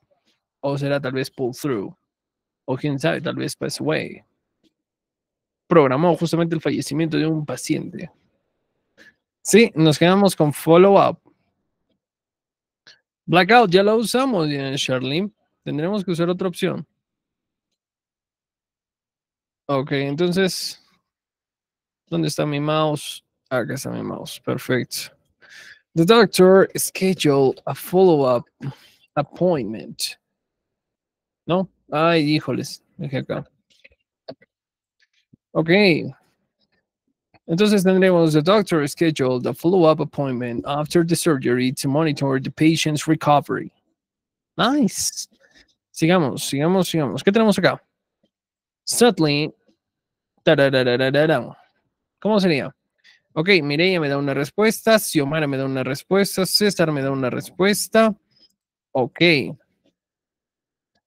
S1: ¿O será tal vez pull through? O quién sabe, tal vez pass away. Programó justamente el fallecimiento de un paciente. Sí, nos quedamos con follow up. Blackout ya lo usamos, Charlene. Tendremos que usar otra opción. Ok, entonces, ¿dónde está mi mouse? Acá está mi mouse, perfecto. The doctor scheduled a follow-up appointment. No, ay, híjoles, dejé acá. Ok. Entonces tendremos the doctor scheduled a follow-up appointment after the surgery to monitor the patient's recovery. Nice. Sigamos, sigamos, sigamos. ¿Qué tenemos acá? Sadly, ¿cómo sería? Ok, Mireia me da una respuesta, Xiomara me da una respuesta, César me da una respuesta. Ok. ¿Qué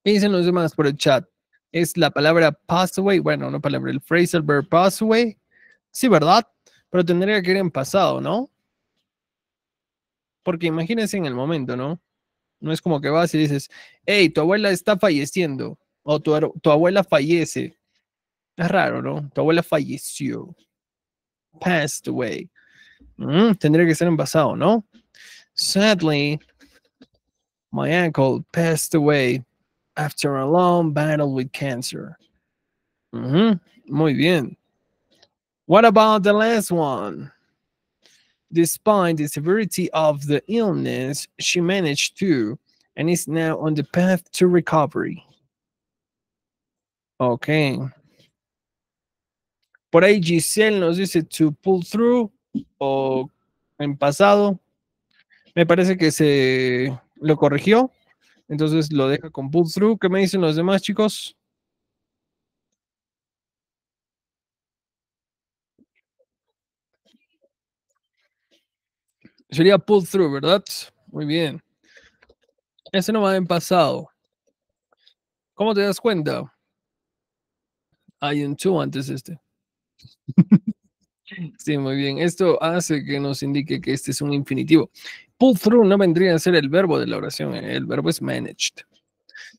S1: dicen los demás por el chat? Es la palabra pathway? bueno, no palabra, el phrasal verb pathway. Sí, ¿verdad? Pero tendría que ir en pasado, ¿no? Porque imagínense en el momento, ¿no? No es como que vas y dices, hey, tu abuela está falleciendo. O tu, tu abuela fallece. Es raro, ¿no? Tu abuela falleció. Passed away. Mm, tendría que ser en pasado, ¿no? Sadly, my uncle passed away after a long battle with cancer. Mm -hmm. Muy bien. What about the last one? Despite the severity of the illness, she managed to and is now on the path to recovery. Ok. Por ahí Giselle nos dice to pull through o en pasado. Me parece que se lo corrigió. Entonces lo deja con pull through. ¿Qué me dicen los demás chicos? Sería pull through, ¿verdad? Muy bien. Ese no va en pasado. ¿Cómo te das cuenta? Hay un two antes este. sí, muy bien. Esto hace que nos indique que este es un infinitivo. Pull through no vendría a ser el verbo de la oración. Eh, el verbo es managed.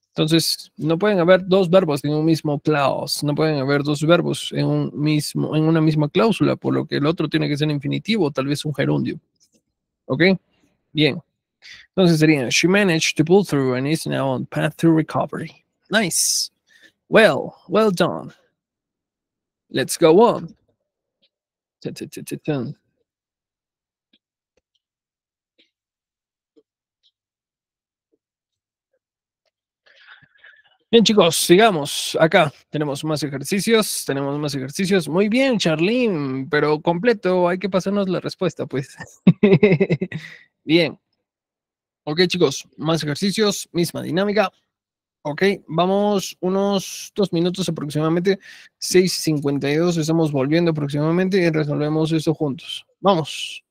S1: Entonces, no pueden haber dos verbos en un mismo clause, no pueden haber dos verbos en, un mismo, en una misma cláusula, por lo que el otro tiene que ser infinitivo, tal vez un gerundio. ¿Ok? Bien. Entonces sería, she managed to pull through and is now on path to recovery. Nice. Well, well done. Let's go on. Bien chicos, sigamos. Acá tenemos más ejercicios, tenemos más ejercicios. Muy bien, Charlene, pero completo, hay que pasarnos la respuesta, pues. bien. Ok chicos, más ejercicios, misma dinámica. Ok, vamos unos dos minutos aproximadamente, 6.52, estamos volviendo aproximadamente y resolvemos esto juntos. Vamos.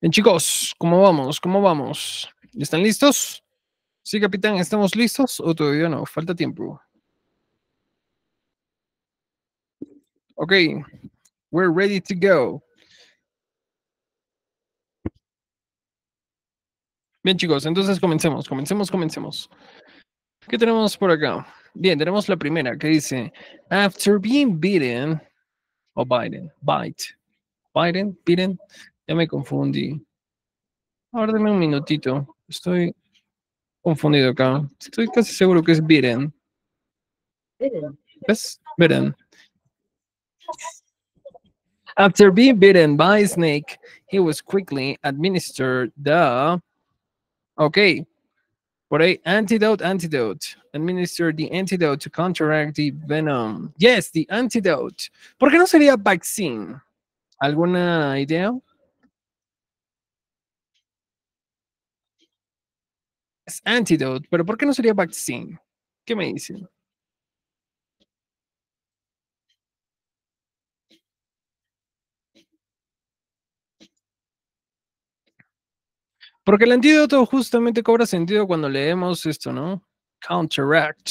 S1: Bien, chicos, ¿cómo vamos? ¿Cómo vamos? ¿Están listos? Sí, capitán, ¿estamos listos o oh, todavía no? Falta tiempo. Ok, we're ready to go. Bien, chicos, entonces comencemos, comencemos, comencemos. ¿Qué tenemos por acá? Bien, tenemos la primera que dice, after being bitten... o Biden, bite, Biden, beaten, ya me confundí. Ahora dame un minutito. Estoy confundido acá. Estoy casi seguro que es Biren ¿Ves? Biren After being bitten by a snake, he was quickly administered the... Okay. Por ahí, antidote, antidote. Administer the antidote to counteract the venom. Yes, the antidote. ¿Por qué no sería vaccine? ¿Alguna idea? Es antidote, pero ¿por qué no sería vaccine? ¿Qué me dicen? Porque el antídoto justamente cobra sentido cuando leemos esto, ¿no? Counteract.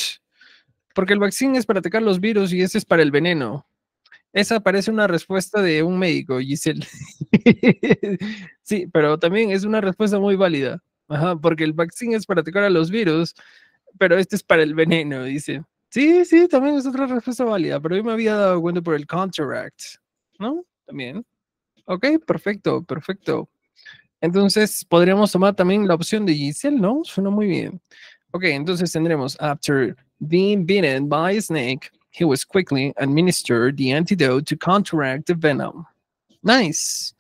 S1: Porque el vaccine es para atacar los virus y ese es para el veneno. Esa parece una respuesta de un médico, Giselle. sí, pero también es una respuesta muy válida. Ajá, porque el vaccine es para atacar a los virus, pero este es para el veneno, dice. Sí, sí, también es otra respuesta válida, pero yo me había dado cuenta por el contract, ¿no? También. Ok, perfecto, perfecto. Entonces podríamos tomar también la opción de Giselle, ¿no? Suena muy bien. Ok, entonces tendremos after being bitten by a snake, he was quickly administered the antidote to counteract the venom. Nice.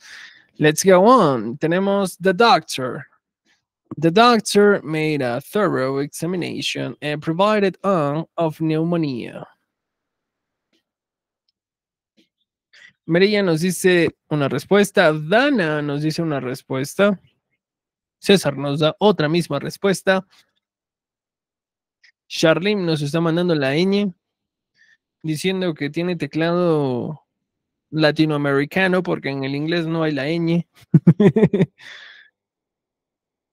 S1: Let's go on. Tenemos the doctor. The doctor made a thorough examination and provided on of pneumonia. María nos dice una respuesta, Dana nos dice una respuesta, César nos da otra misma respuesta, Charlene nos está mandando la ñ diciendo que tiene teclado latinoamericano porque en el inglés no hay la ñ.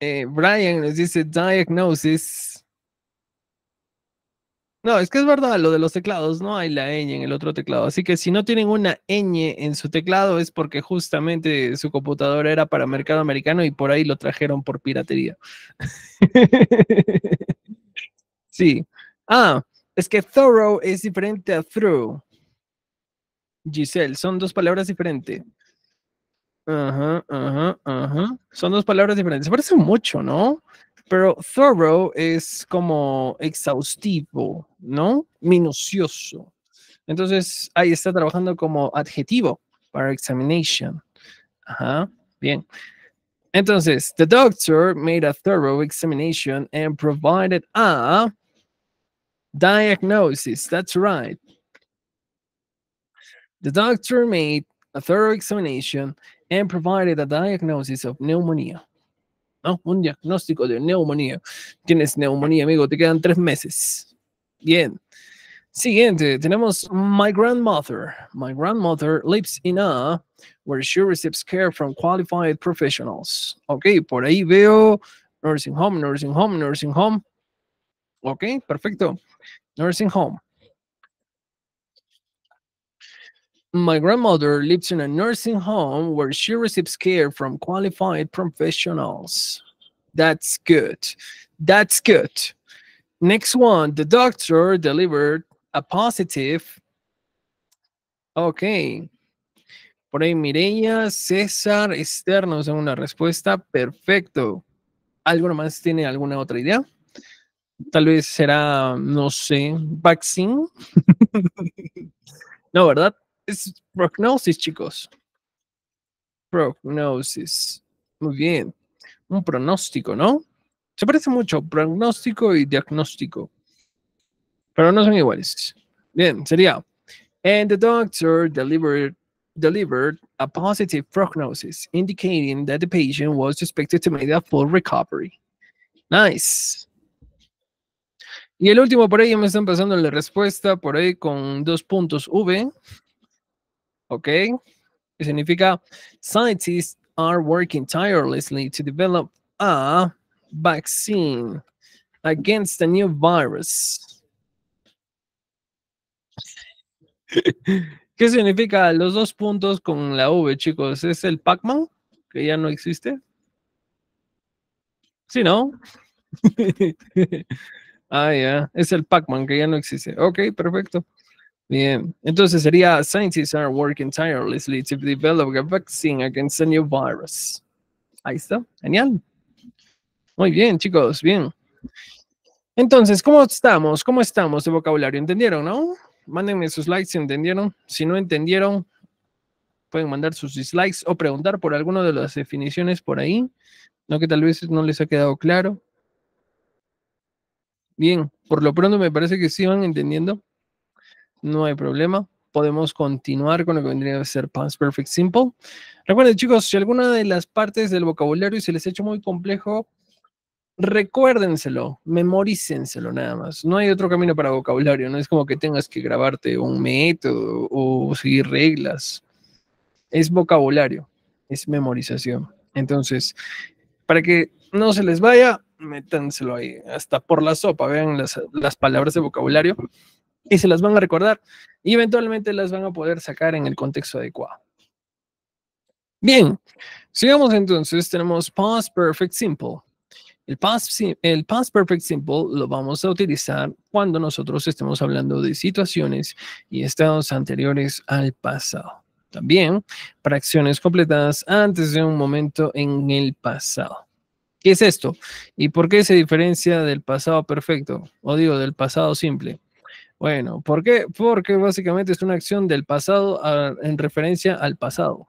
S1: Eh, Brian nos dice diagnosis. No, es que es verdad, lo de los teclados, no hay la ñ en el otro teclado. Así que si no tienen una ñ en su teclado es porque justamente su computadora era para mercado americano y por ahí lo trajeron por piratería. sí. Ah, es que thorough es diferente a through. Giselle, son dos palabras diferentes. Ajá, ajá, ajá. Son dos palabras diferentes. Parece mucho, ¿no? Pero thorough es como exhaustivo, ¿no? Minucioso. Entonces, ahí está trabajando como adjetivo para examination. Ajá, bien. Entonces, the doctor made a thorough examination and provided a diagnosis. That's right. The doctor made a thorough examination and provided a diagnosis of pneumonia. ¿no? Un diagnóstico de neumonía. Tienes neumonía, amigo, te quedan tres meses. Bien. Siguiente, tenemos My Grandmother. My grandmother lives in a where she receives care from qualified professionals. Ok, por ahí veo nursing home, nursing home, nursing home. Ok, perfecto. Nursing home. My grandmother lives in a nursing home where she receives care from qualified professionals. That's good. That's good. Next one, the doctor delivered a positive. Okay. Por ahí Mireia, César, externos en una respuesta. Perfecto. ¿Alguno más tiene alguna otra idea? Tal vez será, no sé, vaccine. no, ¿verdad? prognosis, chicos. Prognosis. Muy bien. Un pronóstico, ¿no? Se parece mucho, pronóstico y diagnóstico. Pero no son iguales. Bien, sería. And the doctor delivered delivered a positive prognosis, indicating that the patient was expected to make a full recovery. Nice. Y el último por ahí me están pasando la respuesta por ahí con dos puntos V. ¿ok? ¿Qué significa, scientists are working tirelessly to develop a vaccine against the new virus. ¿Qué significa los dos puntos con la V, chicos? ¿Es el Pac-Man, que ya no existe? Sí, ¿no? ah, ya, es el Pac-Man, que ya no existe. Ok, perfecto. Bien, entonces sería scientists are working tirelessly to develop a vaccine against a new virus. Ahí está, genial. Muy bien, chicos, bien. Entonces, ¿cómo estamos? ¿Cómo estamos de vocabulario? ¿Entendieron, no? Mándenme sus likes si entendieron. Si no entendieron, pueden mandar sus dislikes o preguntar por alguna de las definiciones por ahí, no que tal vez no les ha quedado claro. Bien, por lo pronto me parece que sí van entendiendo no hay problema. Podemos continuar con lo que vendría a ser Past Perfect Simple. Recuerden, chicos, si alguna de las partes del vocabulario se les ha hecho muy complejo, recuérdenselo, memorícenselo nada más. No hay otro camino para vocabulario, no es como que tengas que grabarte un método o seguir reglas. Es vocabulario, es memorización. Entonces, para que no se les vaya, métanselo ahí, hasta por la sopa, vean las palabras de vocabulario y se las van a recordar y eventualmente las van a poder sacar en el contexto adecuado. Bien, sigamos entonces, tenemos past perfect simple. El past, el past perfect simple lo vamos a utilizar cuando nosotros estemos hablando de situaciones y estados anteriores al pasado. También para acciones completadas antes de un momento en el pasado. ¿Qué es esto? ¿Y por qué se diferencia del pasado perfecto? O digo, del pasado simple. Bueno, ¿por qué? Porque básicamente es una acción del pasado ah, en referencia al pasado.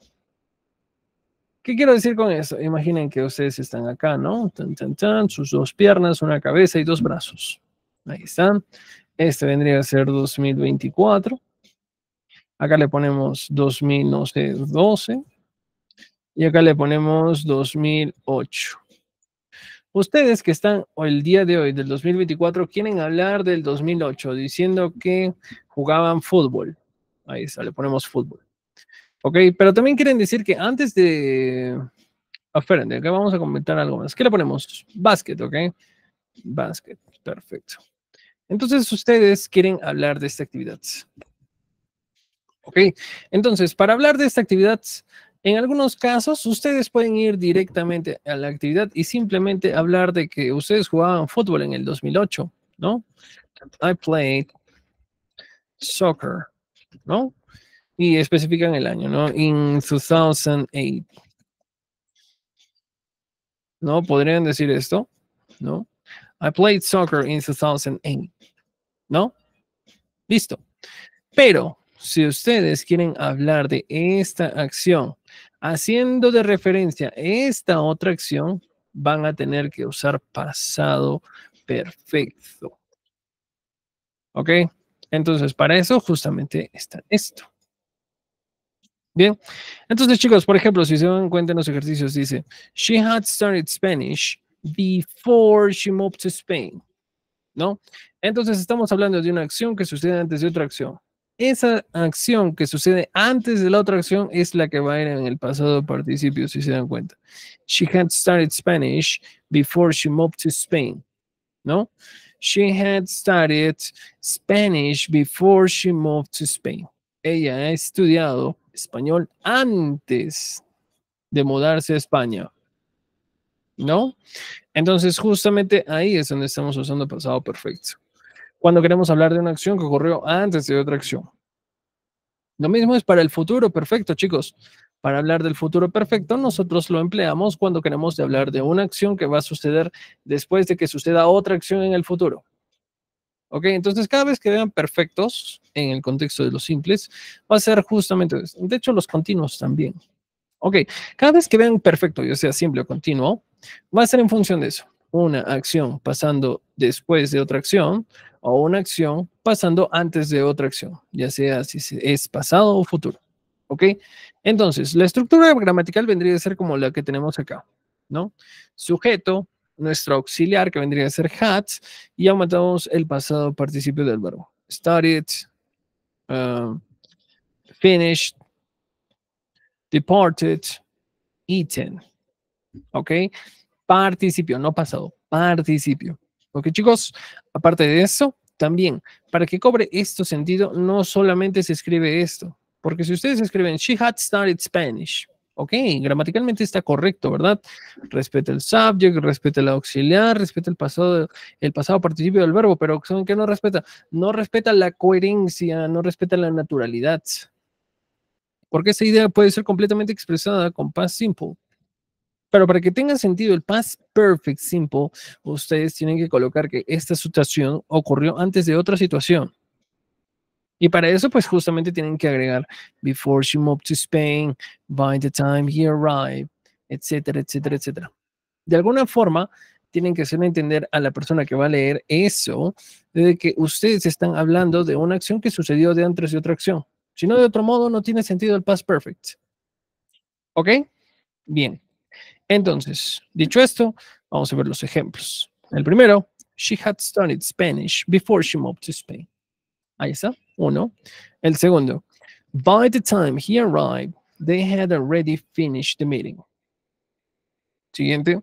S1: ¿Qué quiero decir con eso? Imaginen que ustedes están acá, ¿no? Tan, tan, tan, sus dos piernas, una cabeza y dos brazos. Ahí están. Este vendría a ser 2024. Acá le ponemos 2012. Y acá le ponemos 2008. Ustedes que están el día de hoy, del 2024, quieren hablar del 2008, diciendo que jugaban fútbol. Ahí está, le ponemos fútbol. Ok, pero también quieren decir que antes de. A ah, acá vamos a comentar algo más. ¿Qué le ponemos? Básquet, ok. Básquet, perfecto. Entonces, ustedes quieren hablar de esta actividad. Ok, entonces, para hablar de esta actividad, en algunos casos, ustedes pueden ir directamente a la actividad y simplemente hablar de que ustedes jugaban fútbol en el 2008, ¿no? I played soccer, ¿no? Y especifican el año, ¿no? In 2008. ¿No? ¿Podrían decir esto? ¿No? I played soccer in 2008. ¿No? Listo. Pero si ustedes quieren hablar de esta acción Haciendo de referencia esta otra acción, van a tener que usar pasado perfecto. ¿Ok? Entonces, para eso justamente está esto. Bien, entonces chicos, por ejemplo, si se dan cuenta en los ejercicios, dice, she had started Spanish before she moved to Spain. ¿No? Entonces estamos hablando de una acción que sucede antes de otra acción esa acción que sucede antes de la otra acción es la que va a ir en el pasado participio, si se dan cuenta. She had studied Spanish before she moved to Spain. ¿No? She had studied Spanish before she moved to Spain. Ella ha estudiado español antes de mudarse a España. ¿No? Entonces, justamente ahí es donde estamos usando pasado perfecto cuando queremos hablar de una acción que ocurrió antes de otra acción. Lo mismo es para el futuro perfecto, chicos. Para hablar del futuro perfecto, nosotros lo empleamos cuando queremos hablar de una acción que va a suceder después de que suceda otra acción en el futuro. ¿Ok? Entonces, cada vez que vean perfectos en el contexto de los simples, va a ser justamente eso. De hecho, los continuos también. ¿Ok? Cada vez que vean perfecto, ya sea simple o continuo, va a ser en función de eso. Una acción pasando después de otra acción o una acción pasando antes de otra acción, ya sea si es pasado o futuro. ¿Ok? Entonces, la estructura gramatical vendría a ser como la que tenemos acá, ¿no? Sujeto, nuestro auxiliar, que vendría a ser hat, y aumentamos el pasado participio del verbo. Started, um, finished, departed, eaten. ¿Ok? Participio, no pasado, participio. Ok, chicos, aparte de eso, también, para que cobre esto sentido, no solamente se escribe esto, porque si ustedes escriben, she had started Spanish, ok, gramaticalmente está correcto, ¿verdad? Respeta el subject, respeta el auxiliar, respeta el pasado, el pasado participio del verbo, pero ¿saben qué no respeta? No respeta la coherencia, no respeta la naturalidad. Porque esa idea puede ser completamente expresada con past simple. Pero para que tenga sentido el past perfect simple, ustedes tienen que colocar que esta situación ocurrió antes de otra situación. Y para eso, pues justamente tienen que agregar before she moved to Spain, by the time he arrived, etcétera, etcétera, etcétera. De alguna forma, tienen que hacer entender a la persona que va a leer eso de que ustedes están hablando de una acción que sucedió de antes de otra acción. Si no, de otro modo, no tiene sentido el past perfect. ¿Ok? Bien. Entonces, dicho esto, vamos a ver los ejemplos. El primero, she had studied Spanish before she moved to Spain. Ahí está, no? El segundo, by the time he arrived, they had already finished the meeting. Siguiente,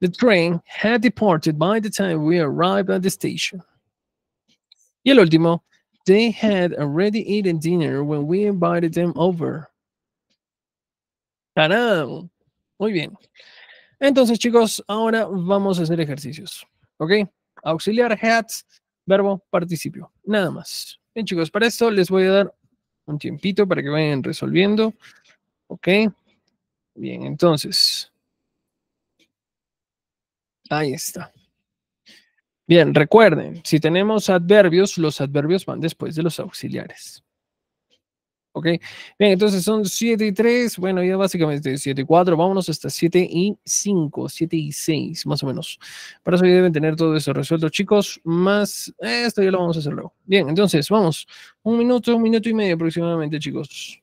S1: the train had departed by the time we arrived at the station. Y el último, they had already eaten dinner when we invited them over. Caramba. Muy bien. Entonces, chicos, ahora vamos a hacer ejercicios. ¿Ok? Auxiliar, hats, verbo, participio. Nada más. Bien, chicos, para esto les voy a dar un tiempito para que vayan resolviendo. ¿Ok? Bien, entonces. Ahí está. Bien, recuerden, si tenemos adverbios, los adverbios van después de los auxiliares. ¿Ok? Bien, entonces son 7 y 3, bueno, ya básicamente 7 y 4, vámonos hasta 7 y 5, 7 y 6, más o menos. Para eso ya deben tener todo eso resuelto, chicos, más eh, esto ya lo vamos a hacer luego. Bien, entonces, vamos, un minuto, un minuto y medio aproximadamente, chicos.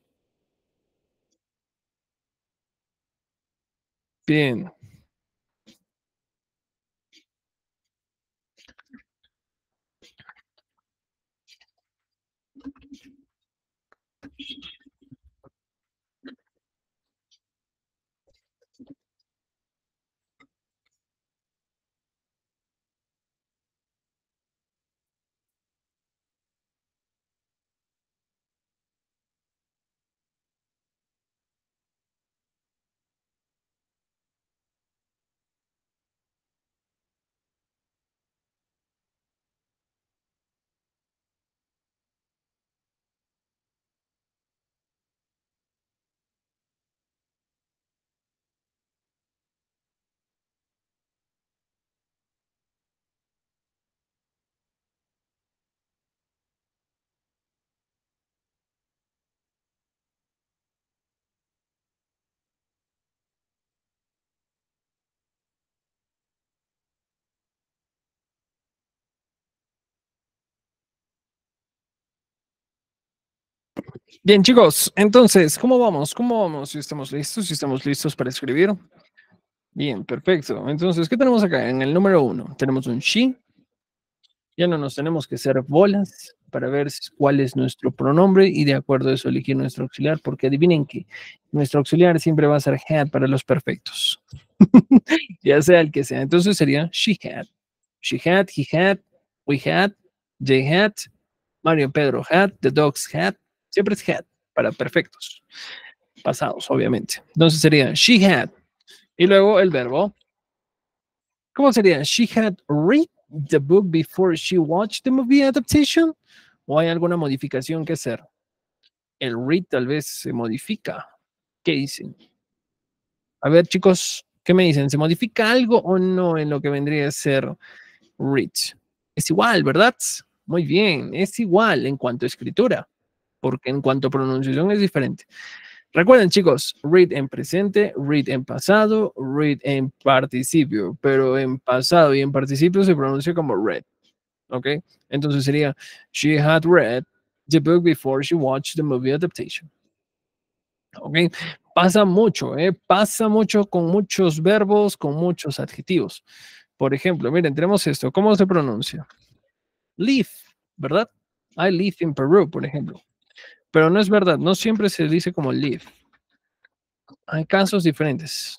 S1: Bien. Bien, chicos, entonces, ¿cómo vamos? ¿Cómo vamos? Si estamos listos, si estamos listos para escribir. Bien, perfecto. Entonces, ¿qué tenemos acá? En el número uno, tenemos un she. Ya no nos tenemos que hacer bolas para ver cuál es nuestro pronombre y de acuerdo a eso elegir nuestro auxiliar, porque adivinen que nuestro auxiliar siempre va a ser had para los perfectos, ya sea el que sea. Entonces sería she had, she had, he had, we had, they had, Mario Pedro had, the dogs had, Siempre es had para perfectos. Pasados, obviamente. Entonces sería she had. Y luego el verbo. ¿Cómo sería? She had read the book before she watched the movie adaptation. ¿O hay alguna modificación que hacer? El read tal vez se modifica. ¿Qué dicen? A ver, chicos, ¿qué me dicen? ¿Se modifica algo o no en lo que vendría a ser read? Es igual, ¿verdad? Muy bien, es igual en cuanto a escritura porque en cuanto a pronunciación es diferente. Recuerden, chicos, read en presente, read en pasado, read en participio, pero en pasado y en participio se pronuncia como read. ¿Ok? Entonces sería, she had read the book before she watched the movie adaptation. ¿Ok? Pasa mucho, ¿eh? Pasa mucho con muchos verbos, con muchos adjetivos. Por ejemplo, miren, tenemos esto. ¿Cómo se pronuncia? Live, ¿verdad? I live in Peru, por ejemplo. Pero no es verdad, no siempre se dice como live. Hay casos diferentes.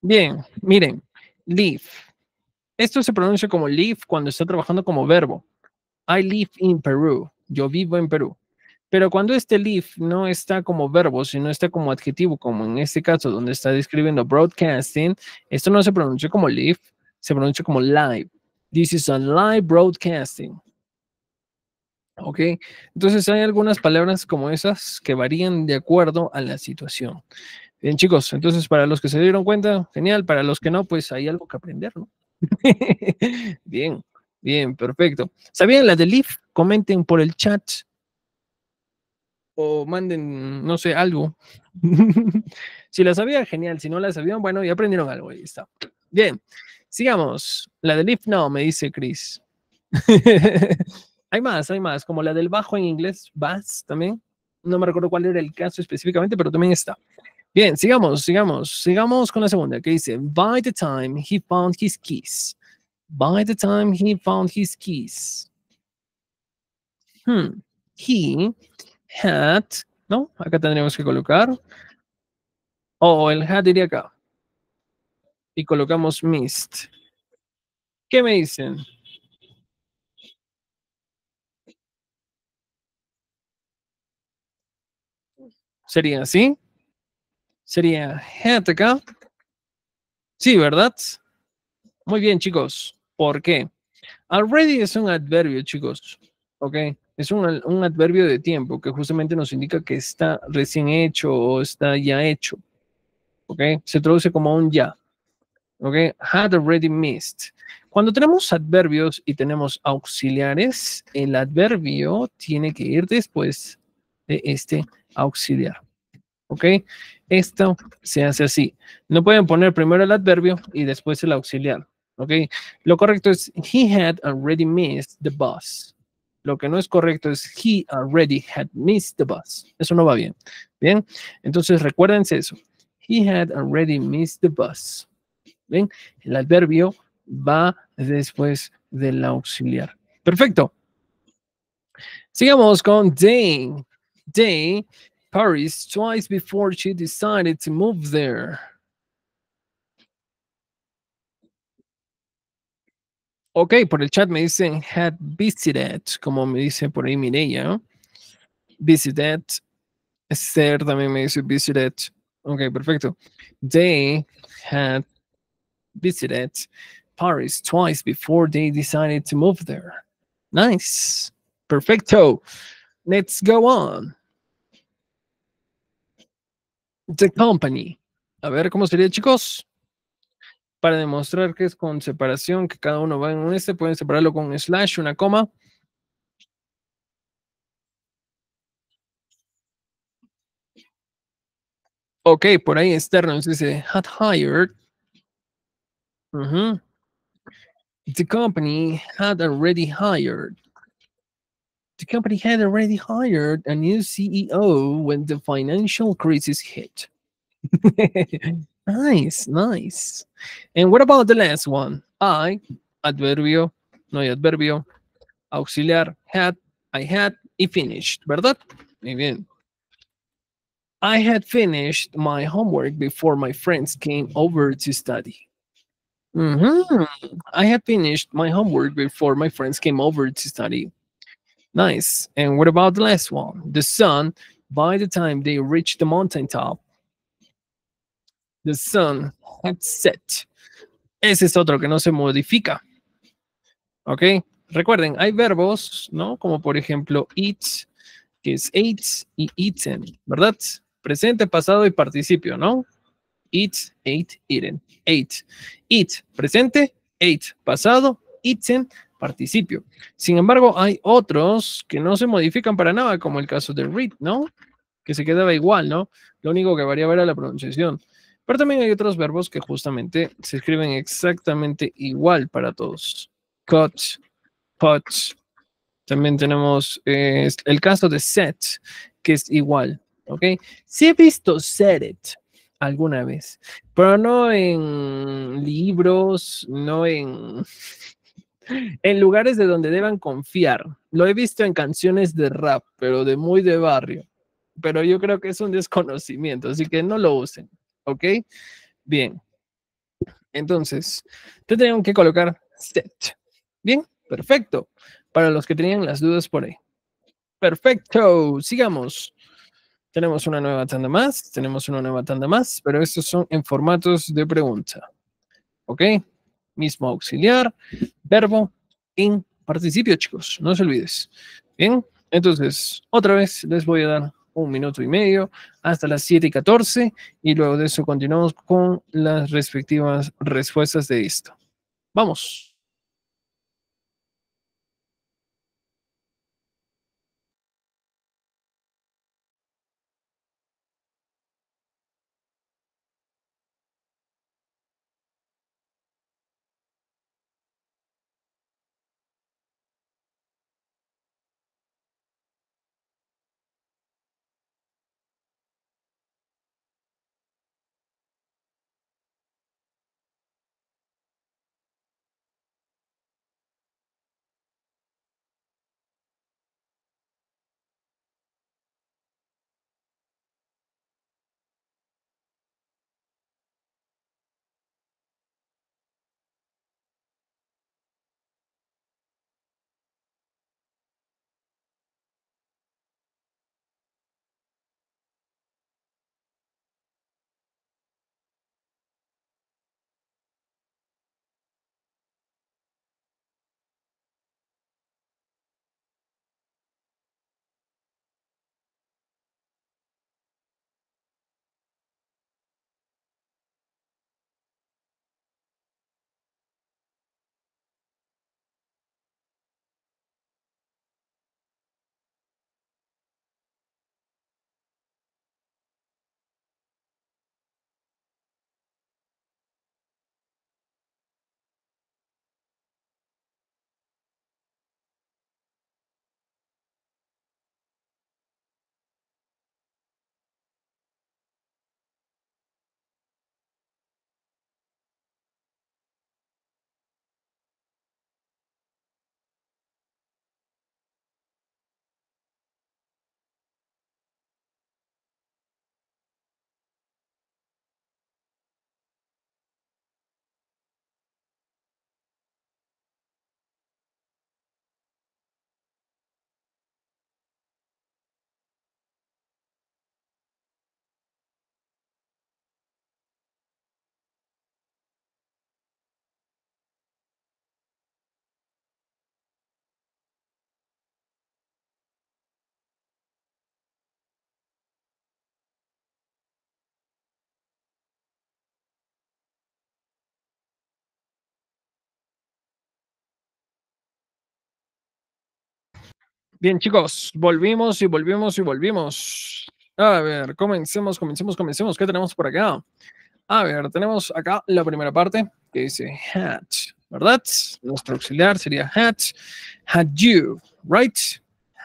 S1: Bien, miren, live. Esto se pronuncia como live cuando está trabajando como verbo. I live in Peru. Yo vivo en Perú. Pero cuando este leaf no está como verbo, sino está como adjetivo, como en este caso donde está describiendo broadcasting, esto no se pronuncia como leaf, se pronuncia como live. This is a live broadcasting. ¿Ok? Entonces hay algunas palabras como esas que varían de acuerdo a la situación. Bien, chicos, entonces para los que se dieron cuenta, genial. Para los que no, pues hay algo que aprender, ¿no? bien, bien, perfecto. ¿Sabían las de Leaf? Comenten por el chat o manden, no sé, algo. si la sabían, genial. Si no la sabían, bueno, ya aprendieron algo. Ahí está. Bien, sigamos. La del if no, me dice Chris. hay más, hay más, como la del bajo en inglés, bass también. No me recuerdo cuál era el caso específicamente, pero también está. Bien, sigamos, sigamos, sigamos con la segunda que dice, by the time he found his keys. By the time he found his keys. Hmm. He hat, ¿no? Acá tendríamos que colocar. O el hat iría acá. Y colocamos mist. ¿Qué me dicen? Sería así. Sería hat acá. Sí, ¿verdad? Muy bien, chicos. ¿Por qué? Already es un adverbio, chicos. ¿Ok? es un, adverbio de tiempo que justamente nos indica que está recién hecho o está ya hecho. ¿Ok? Se traduce como un ya. ¿Ok? Had already missed. Cuando tenemos adverbios y tenemos auxiliares, el adverbio tiene que ir después de este auxiliar. ¿Ok? Esto se hace así. No pueden poner primero el adverbio y después el auxiliar. ¿Ok? Lo correcto es, he had already missed the bus. Lo que no es correcto es he already had missed the bus. Eso no va bien. Bien, entonces recuérdense eso. He had already missed the bus. Bien, el adverbio va después del auxiliar. Perfecto. Sigamos con Dane. Dane, Paris, twice before she decided to move there. Ok, por el chat me dicen had visited, como me dice por ahí Mireya, Visited. Esther también me dice visited. Ok, perfecto. They had visited Paris twice before they decided to move there. Nice. Perfecto. Let's go on. The company. A ver, ¿cómo sería, chicos? para demostrar que es con separación, que cada uno va en un este, pueden separarlo con un slash, una coma. Ok, por ahí externo nos dice had hired. The company had already hired. The company had already hired a new CEO when the financial crisis hit. Nice, nice. And what about the last one? I, adverbio, no hay adverbio, auxiliar, had, I had, y finished, ¿verdad? Muy bien. I had finished my homework before my friends came over to study. Mm -hmm. I had finished my homework before my friends came over to study. Nice. And what about the last one? The sun, by the time they reached the mountain top, The Sun Headset. Ese es otro que no se modifica. ¿Ok? Recuerden, hay verbos, ¿no? Como por ejemplo, eat, que es ate y eaten, ¿verdad? Presente, pasado y participio, ¿no? It, ate, eaten. Ate. Eat, presente, ate, pasado, eaten, participio. Sin embargo, hay otros que no se modifican para nada, como el caso de read, ¿no? Que se quedaba igual, ¿no? Lo único que variaba era la pronunciación. Pero también hay otros verbos que justamente se escriben exactamente igual para todos. Cut, put. También tenemos eh, el caso de set, que es igual. ¿Ok? Sí he visto set it alguna vez, pero no en libros, no en, en lugares de donde deban confiar. Lo he visto en canciones de rap, pero de muy de barrio. Pero yo creo que es un desconocimiento, así que no lo usen. ¿ok? Bien. Entonces, te que colocar set. Bien, perfecto. Para los que tenían las dudas por ahí. Perfecto, sigamos. Tenemos una nueva tanda más, tenemos una nueva tanda más, pero estos son en formatos de pregunta. ¿Ok? Mismo auxiliar, verbo, en participio, chicos, no se olvides. Bien, entonces, otra vez les voy a dar un minuto y medio hasta las 7 y 14 y luego de eso continuamos con las respectivas respuestas de esto. Vamos. Bien, chicos, volvimos y volvimos y volvimos. A ver, comencemos, comencemos, comencemos. ¿Qué tenemos por acá? A ver, tenemos acá la primera parte que dice hat, ¿verdad? Nuestro auxiliar sería hat. Had you, right?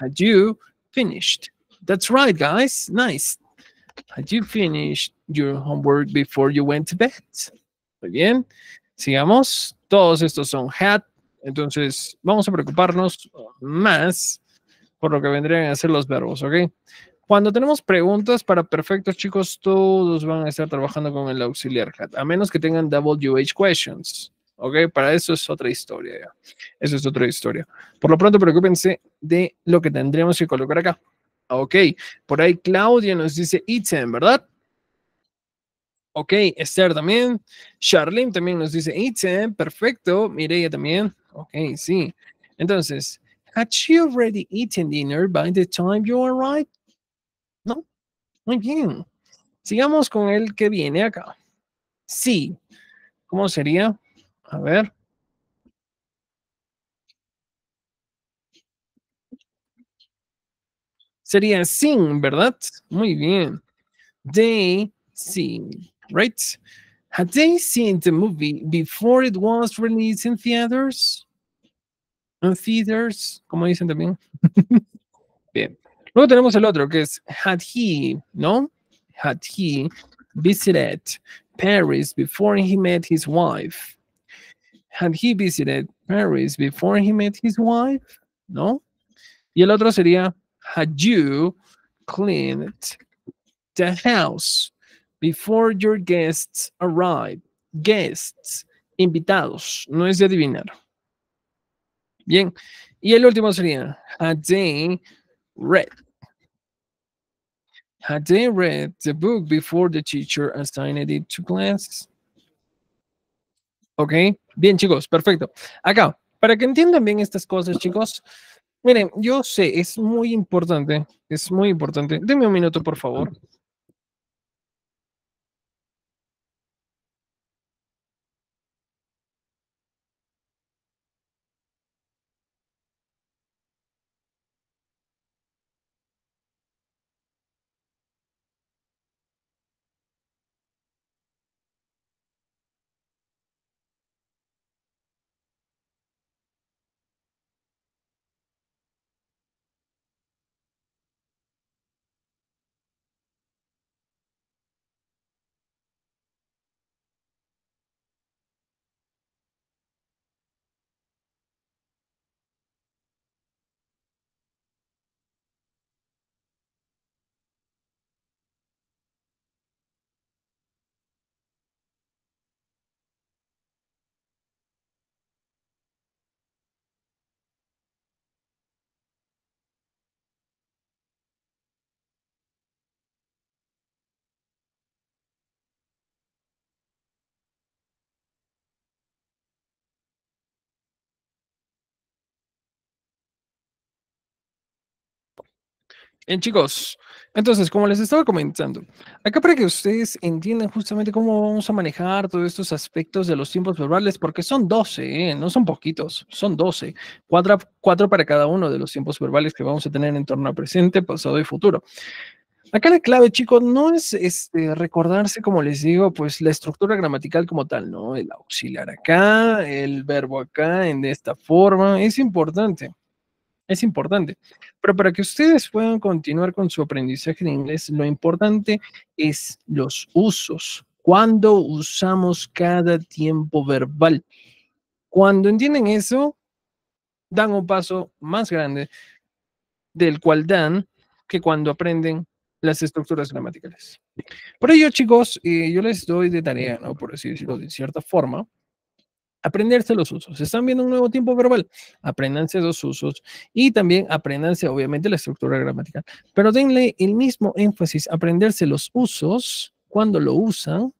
S1: Had you finished? That's right, guys. Nice. Had you finished your homework before you went to bed? Muy bien. Sigamos. Todos estos son hat. Entonces, vamos a preocuparnos más por lo que vendrían a ser los verbos, ¿ok? Cuando tenemos preguntas para perfectos, chicos, todos van a estar trabajando con el auxiliar hat. a menos que tengan WH questions, ¿ok? Para eso es otra historia, ya. Eso es otra historia. Por lo pronto, preocúpense de lo que tendríamos que colocar acá. Ok, por ahí Claudia nos dice item, ¿verdad? Ok, Esther también. Charlene también nos dice item, perfecto. Mireia también. Ok, sí. Entonces, Had she already eaten dinner by the time you arrived? No. Muy bien. Sigamos con el que viene acá. Sí. ¿Cómo sería? A ver. Sería sin, ¿verdad? Muy bien. They seen, right? Had they seen the movie before it was released in theaters? And como dicen también. Bien. Luego tenemos el otro, que es had he, ¿no? Had he visited Paris before he met his wife. Had he visited Paris before he met his wife, ¿no? Y el otro sería had you cleaned the house before your guests arrived. Guests, invitados, no es de adivinar. Bien. Y el último sería they read. they read the book before the teacher assigned it to class. Ok. Bien, chicos. Perfecto. Acá, para que entiendan bien estas cosas, chicos. Miren, yo sé, es muy importante, es muy importante. Deme un minuto, por favor. chicos, entonces, como les estaba comentando, acá para que ustedes entiendan justamente cómo vamos a manejar todos estos aspectos de los tiempos verbales, porque son 12, ¿eh? no son poquitos, son 12, cuatro, para cada uno de los tiempos verbales que vamos a tener en torno a presente, pasado y futuro. Acá la clave, chicos, no es este, recordarse, como les digo, pues la estructura gramatical como tal, ¿no? El auxiliar acá, el verbo acá, en esta forma, es importante es importante. Pero para que ustedes puedan continuar con su aprendizaje de inglés, lo importante es los usos. Cuando usamos cada tiempo verbal. Cuando entienden eso, dan un paso más grande del cual dan que cuando aprenden las estructuras gramaticales. Por ello, chicos, eh, yo les doy de tarea, ¿no? por decirlo de cierta forma, aprenderse los usos. Están viendo un nuevo tiempo verbal, aprendanse los usos y también aprendanse, obviamente, la estructura gramatical. Pero denle el mismo énfasis, aprenderse los usos cuando lo usan,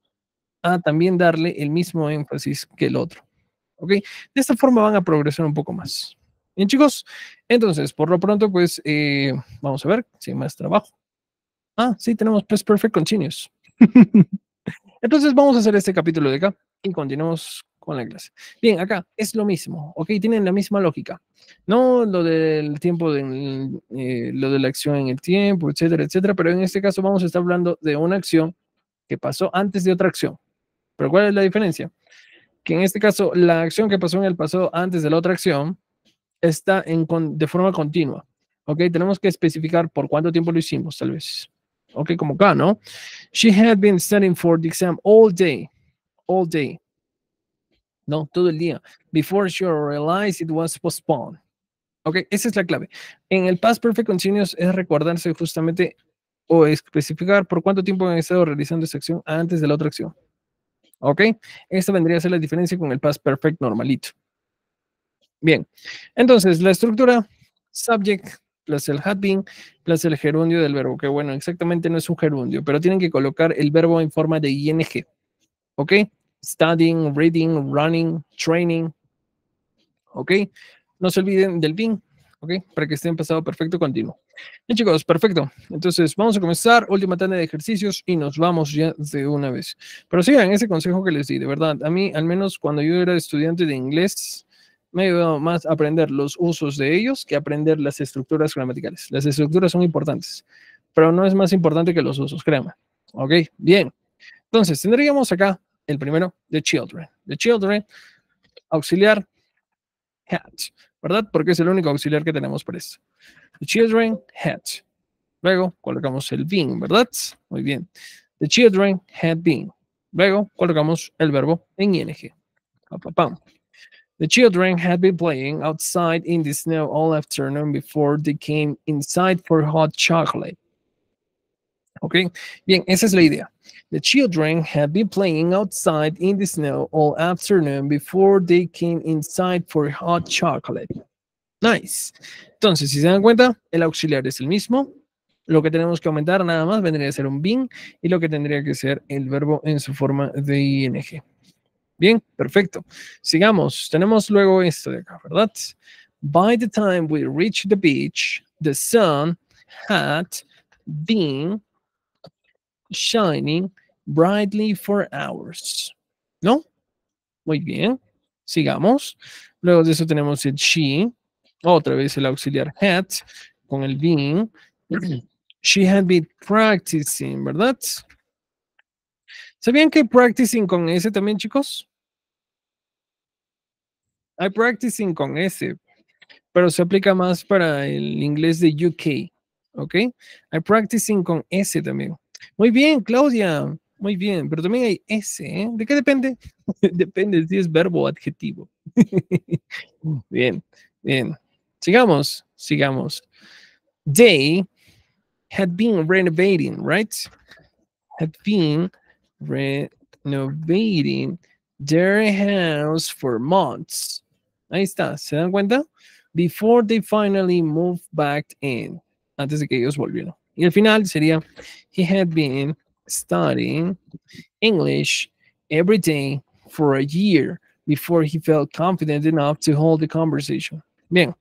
S1: a también darle el mismo énfasis que el otro. ¿Ok? De esta forma van a progresar un poco más. Bien, chicos, entonces, por lo pronto, pues eh, vamos a ver si más trabajo. Ah, sí, tenemos Past Perfect Continuous. entonces, vamos a hacer este capítulo de acá y continuamos con la clase. Bien, acá es lo mismo, ¿ok? Tienen la misma lógica. No lo del tiempo, de, eh, lo de la acción en el tiempo, etcétera, etcétera, pero en este caso vamos a estar hablando de una acción que pasó antes de otra acción. Pero ¿cuál es la diferencia? Que en este caso la acción que pasó en el pasado antes de la otra acción está en, de forma continua. ¿Ok? Tenemos que especificar por cuánto tiempo lo hicimos, tal vez. ¿Ok? Como acá, ¿no? She had been studying for the exam all day. All day. ¿no? Todo el día. Before she realized it was postponed. Ok, esa es la clave. En el past perfect continuous es recordarse justamente o especificar por cuánto tiempo han estado realizando esa acción antes de la otra acción. ¿Ok? Esta vendría a ser la diferencia con el past perfect normalito. Bien, entonces la estructura subject plus el had been plus el gerundio del verbo, que bueno, exactamente no es un gerundio, pero tienen que colocar el verbo en forma de ing. ¿Ok? studying, reading, running, training. ¿Ok? No se olviden del BIN, ¿ok? Para que estén pasado perfecto continuo. Bien, chicos, perfecto. Entonces, vamos a comenzar. Última tanda de ejercicios y nos vamos ya de una vez. Pero sigan ese consejo que les di, de verdad. A mí, al menos cuando yo era estudiante de inglés, me ayudó más a aprender los usos de ellos que aprender las estructuras gramaticales. Las estructuras son importantes, pero no es más importante que los usos, créanme. ¿Ok? Bien. Entonces, tendríamos acá el primero, The Children. The Children, auxiliar, had, ¿verdad? Porque es el único auxiliar que tenemos para eso. The Children, had, Luego colocamos el been, ¿verdad? Muy bien. The children had been. Luego colocamos el verbo en ing. The children had been playing outside in the snow all afternoon before they came inside for hot chocolate. ¿ok? Bien, esa es la idea. The children had been playing outside in the snow all afternoon before they came inside for hot chocolate. Nice. Entonces, si se dan cuenta, el auxiliar es el mismo. Lo que tenemos que aumentar nada más vendría a ser un bin y lo que tendría que ser el verbo en su forma de ing. Bien, perfecto. Sigamos. Tenemos luego esto de acá, ¿verdad? By the time we reached the beach, the sun had been shining brightly for hours. ¿No? Muy bien. Sigamos. Luego de eso tenemos el she. Otra vez el auxiliar had con el being. She had been practicing, ¿verdad? ¿Sabían que practicing con ese también, chicos? I practicing con ese, pero se aplica más para el inglés de UK, ¿ok? I practicing con S también. Muy bien, Claudia. Muy bien, pero también hay ese, ¿eh? ¿De qué depende? depende si es verbo o adjetivo. bien, bien. Sigamos, sigamos. They had been renovating, right? Had been renovating their house for months. Ahí está, ¿se dan cuenta? Before they finally moved back in. Antes de que ellos volvieron. Y el final sería, he had been studying English every day for a year before he felt confident enough to hold the conversation. Bien,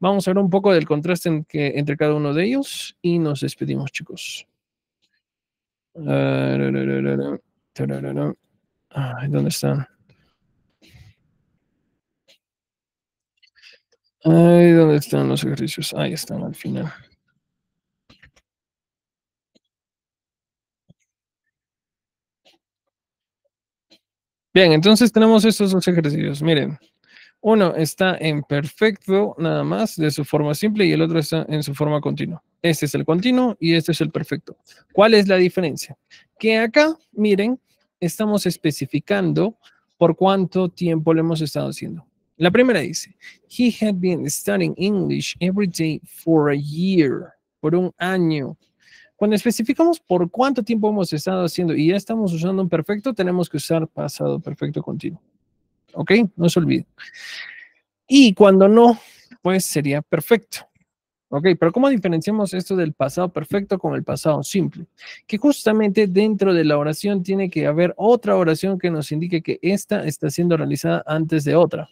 S1: vamos a ver un poco del contraste que, entre cada uno de ellos y nos despedimos, chicos. ¿Dónde están? Ay, ¿dónde están los ejercicios? Ahí están al final. Bien, entonces tenemos estos dos ejercicios. Miren, uno está en perfecto nada más de su forma simple y el otro está en su forma continua. Este es el continuo y este es el perfecto. ¿Cuál es la diferencia? Que acá, miren, estamos especificando por cuánto tiempo lo hemos estado haciendo. La primera dice, he had been studying English every day for a year, por un año. Cuando especificamos por cuánto tiempo hemos estado haciendo y ya estamos usando un perfecto, tenemos que usar pasado perfecto continuo. ¿Ok? No se olvide. Y cuando no, pues sería perfecto. ¿Ok? Pero ¿cómo diferenciamos esto del pasado perfecto con el pasado simple? Que justamente dentro de la oración tiene que haber otra oración que nos indique que esta está siendo realizada antes de otra.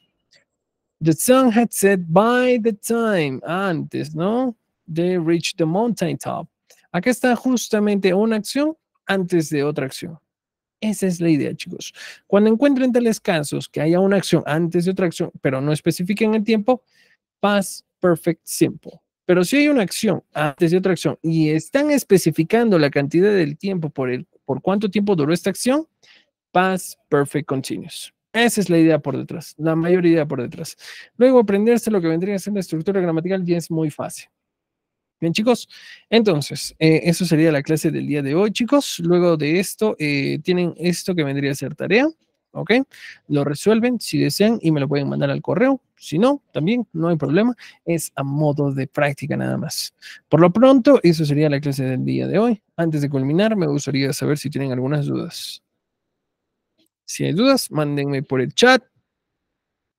S1: The sun had set by the time, antes, ¿no? They reached the mountain top. Acá está justamente una acción antes de otra acción. Esa es la idea, chicos. Cuando encuentren tales casos que haya una acción antes de otra acción, pero no especifiquen el tiempo, past perfect simple. Pero si hay una acción antes de otra acción y están especificando la cantidad del tiempo por, el, por cuánto tiempo duró esta acción, past perfect continuous. Esa es la idea por detrás, la mayor idea por detrás. Luego aprenderse lo que vendría a ser la estructura gramatical ya es muy fácil. Bien, chicos, entonces, eh, eso sería la clase del día de hoy, chicos. Luego de esto, eh, tienen esto que vendría a ser tarea, ¿ok? Lo resuelven si desean y me lo pueden mandar al correo. Si no, también no hay problema. Es a modo de práctica nada más. Por lo pronto, eso sería la clase del día de hoy. Antes de culminar, me gustaría saber si tienen algunas dudas. Si hay dudas, mándenme por el chat.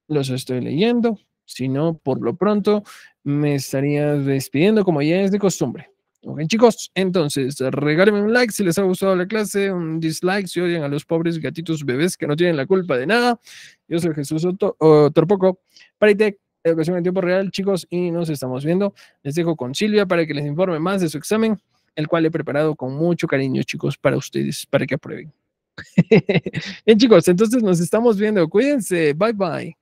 S1: Los estoy leyendo. Si no, por lo pronto me estaría despidiendo como ya es de costumbre. Ok, chicos, entonces regálenme un like si les ha gustado la clase, un dislike si odian a los pobres gatitos bebés que no tienen la culpa de nada. Yo soy Jesús Otto Torpoco, Paritec, Educación en Tiempo Real, chicos, y nos estamos viendo. Les dejo con Silvia para que les informe más de su examen, el cual he preparado con mucho cariño, chicos, para ustedes, para que aprueben. Bien, chicos, entonces nos estamos viendo. Cuídense. Bye, bye.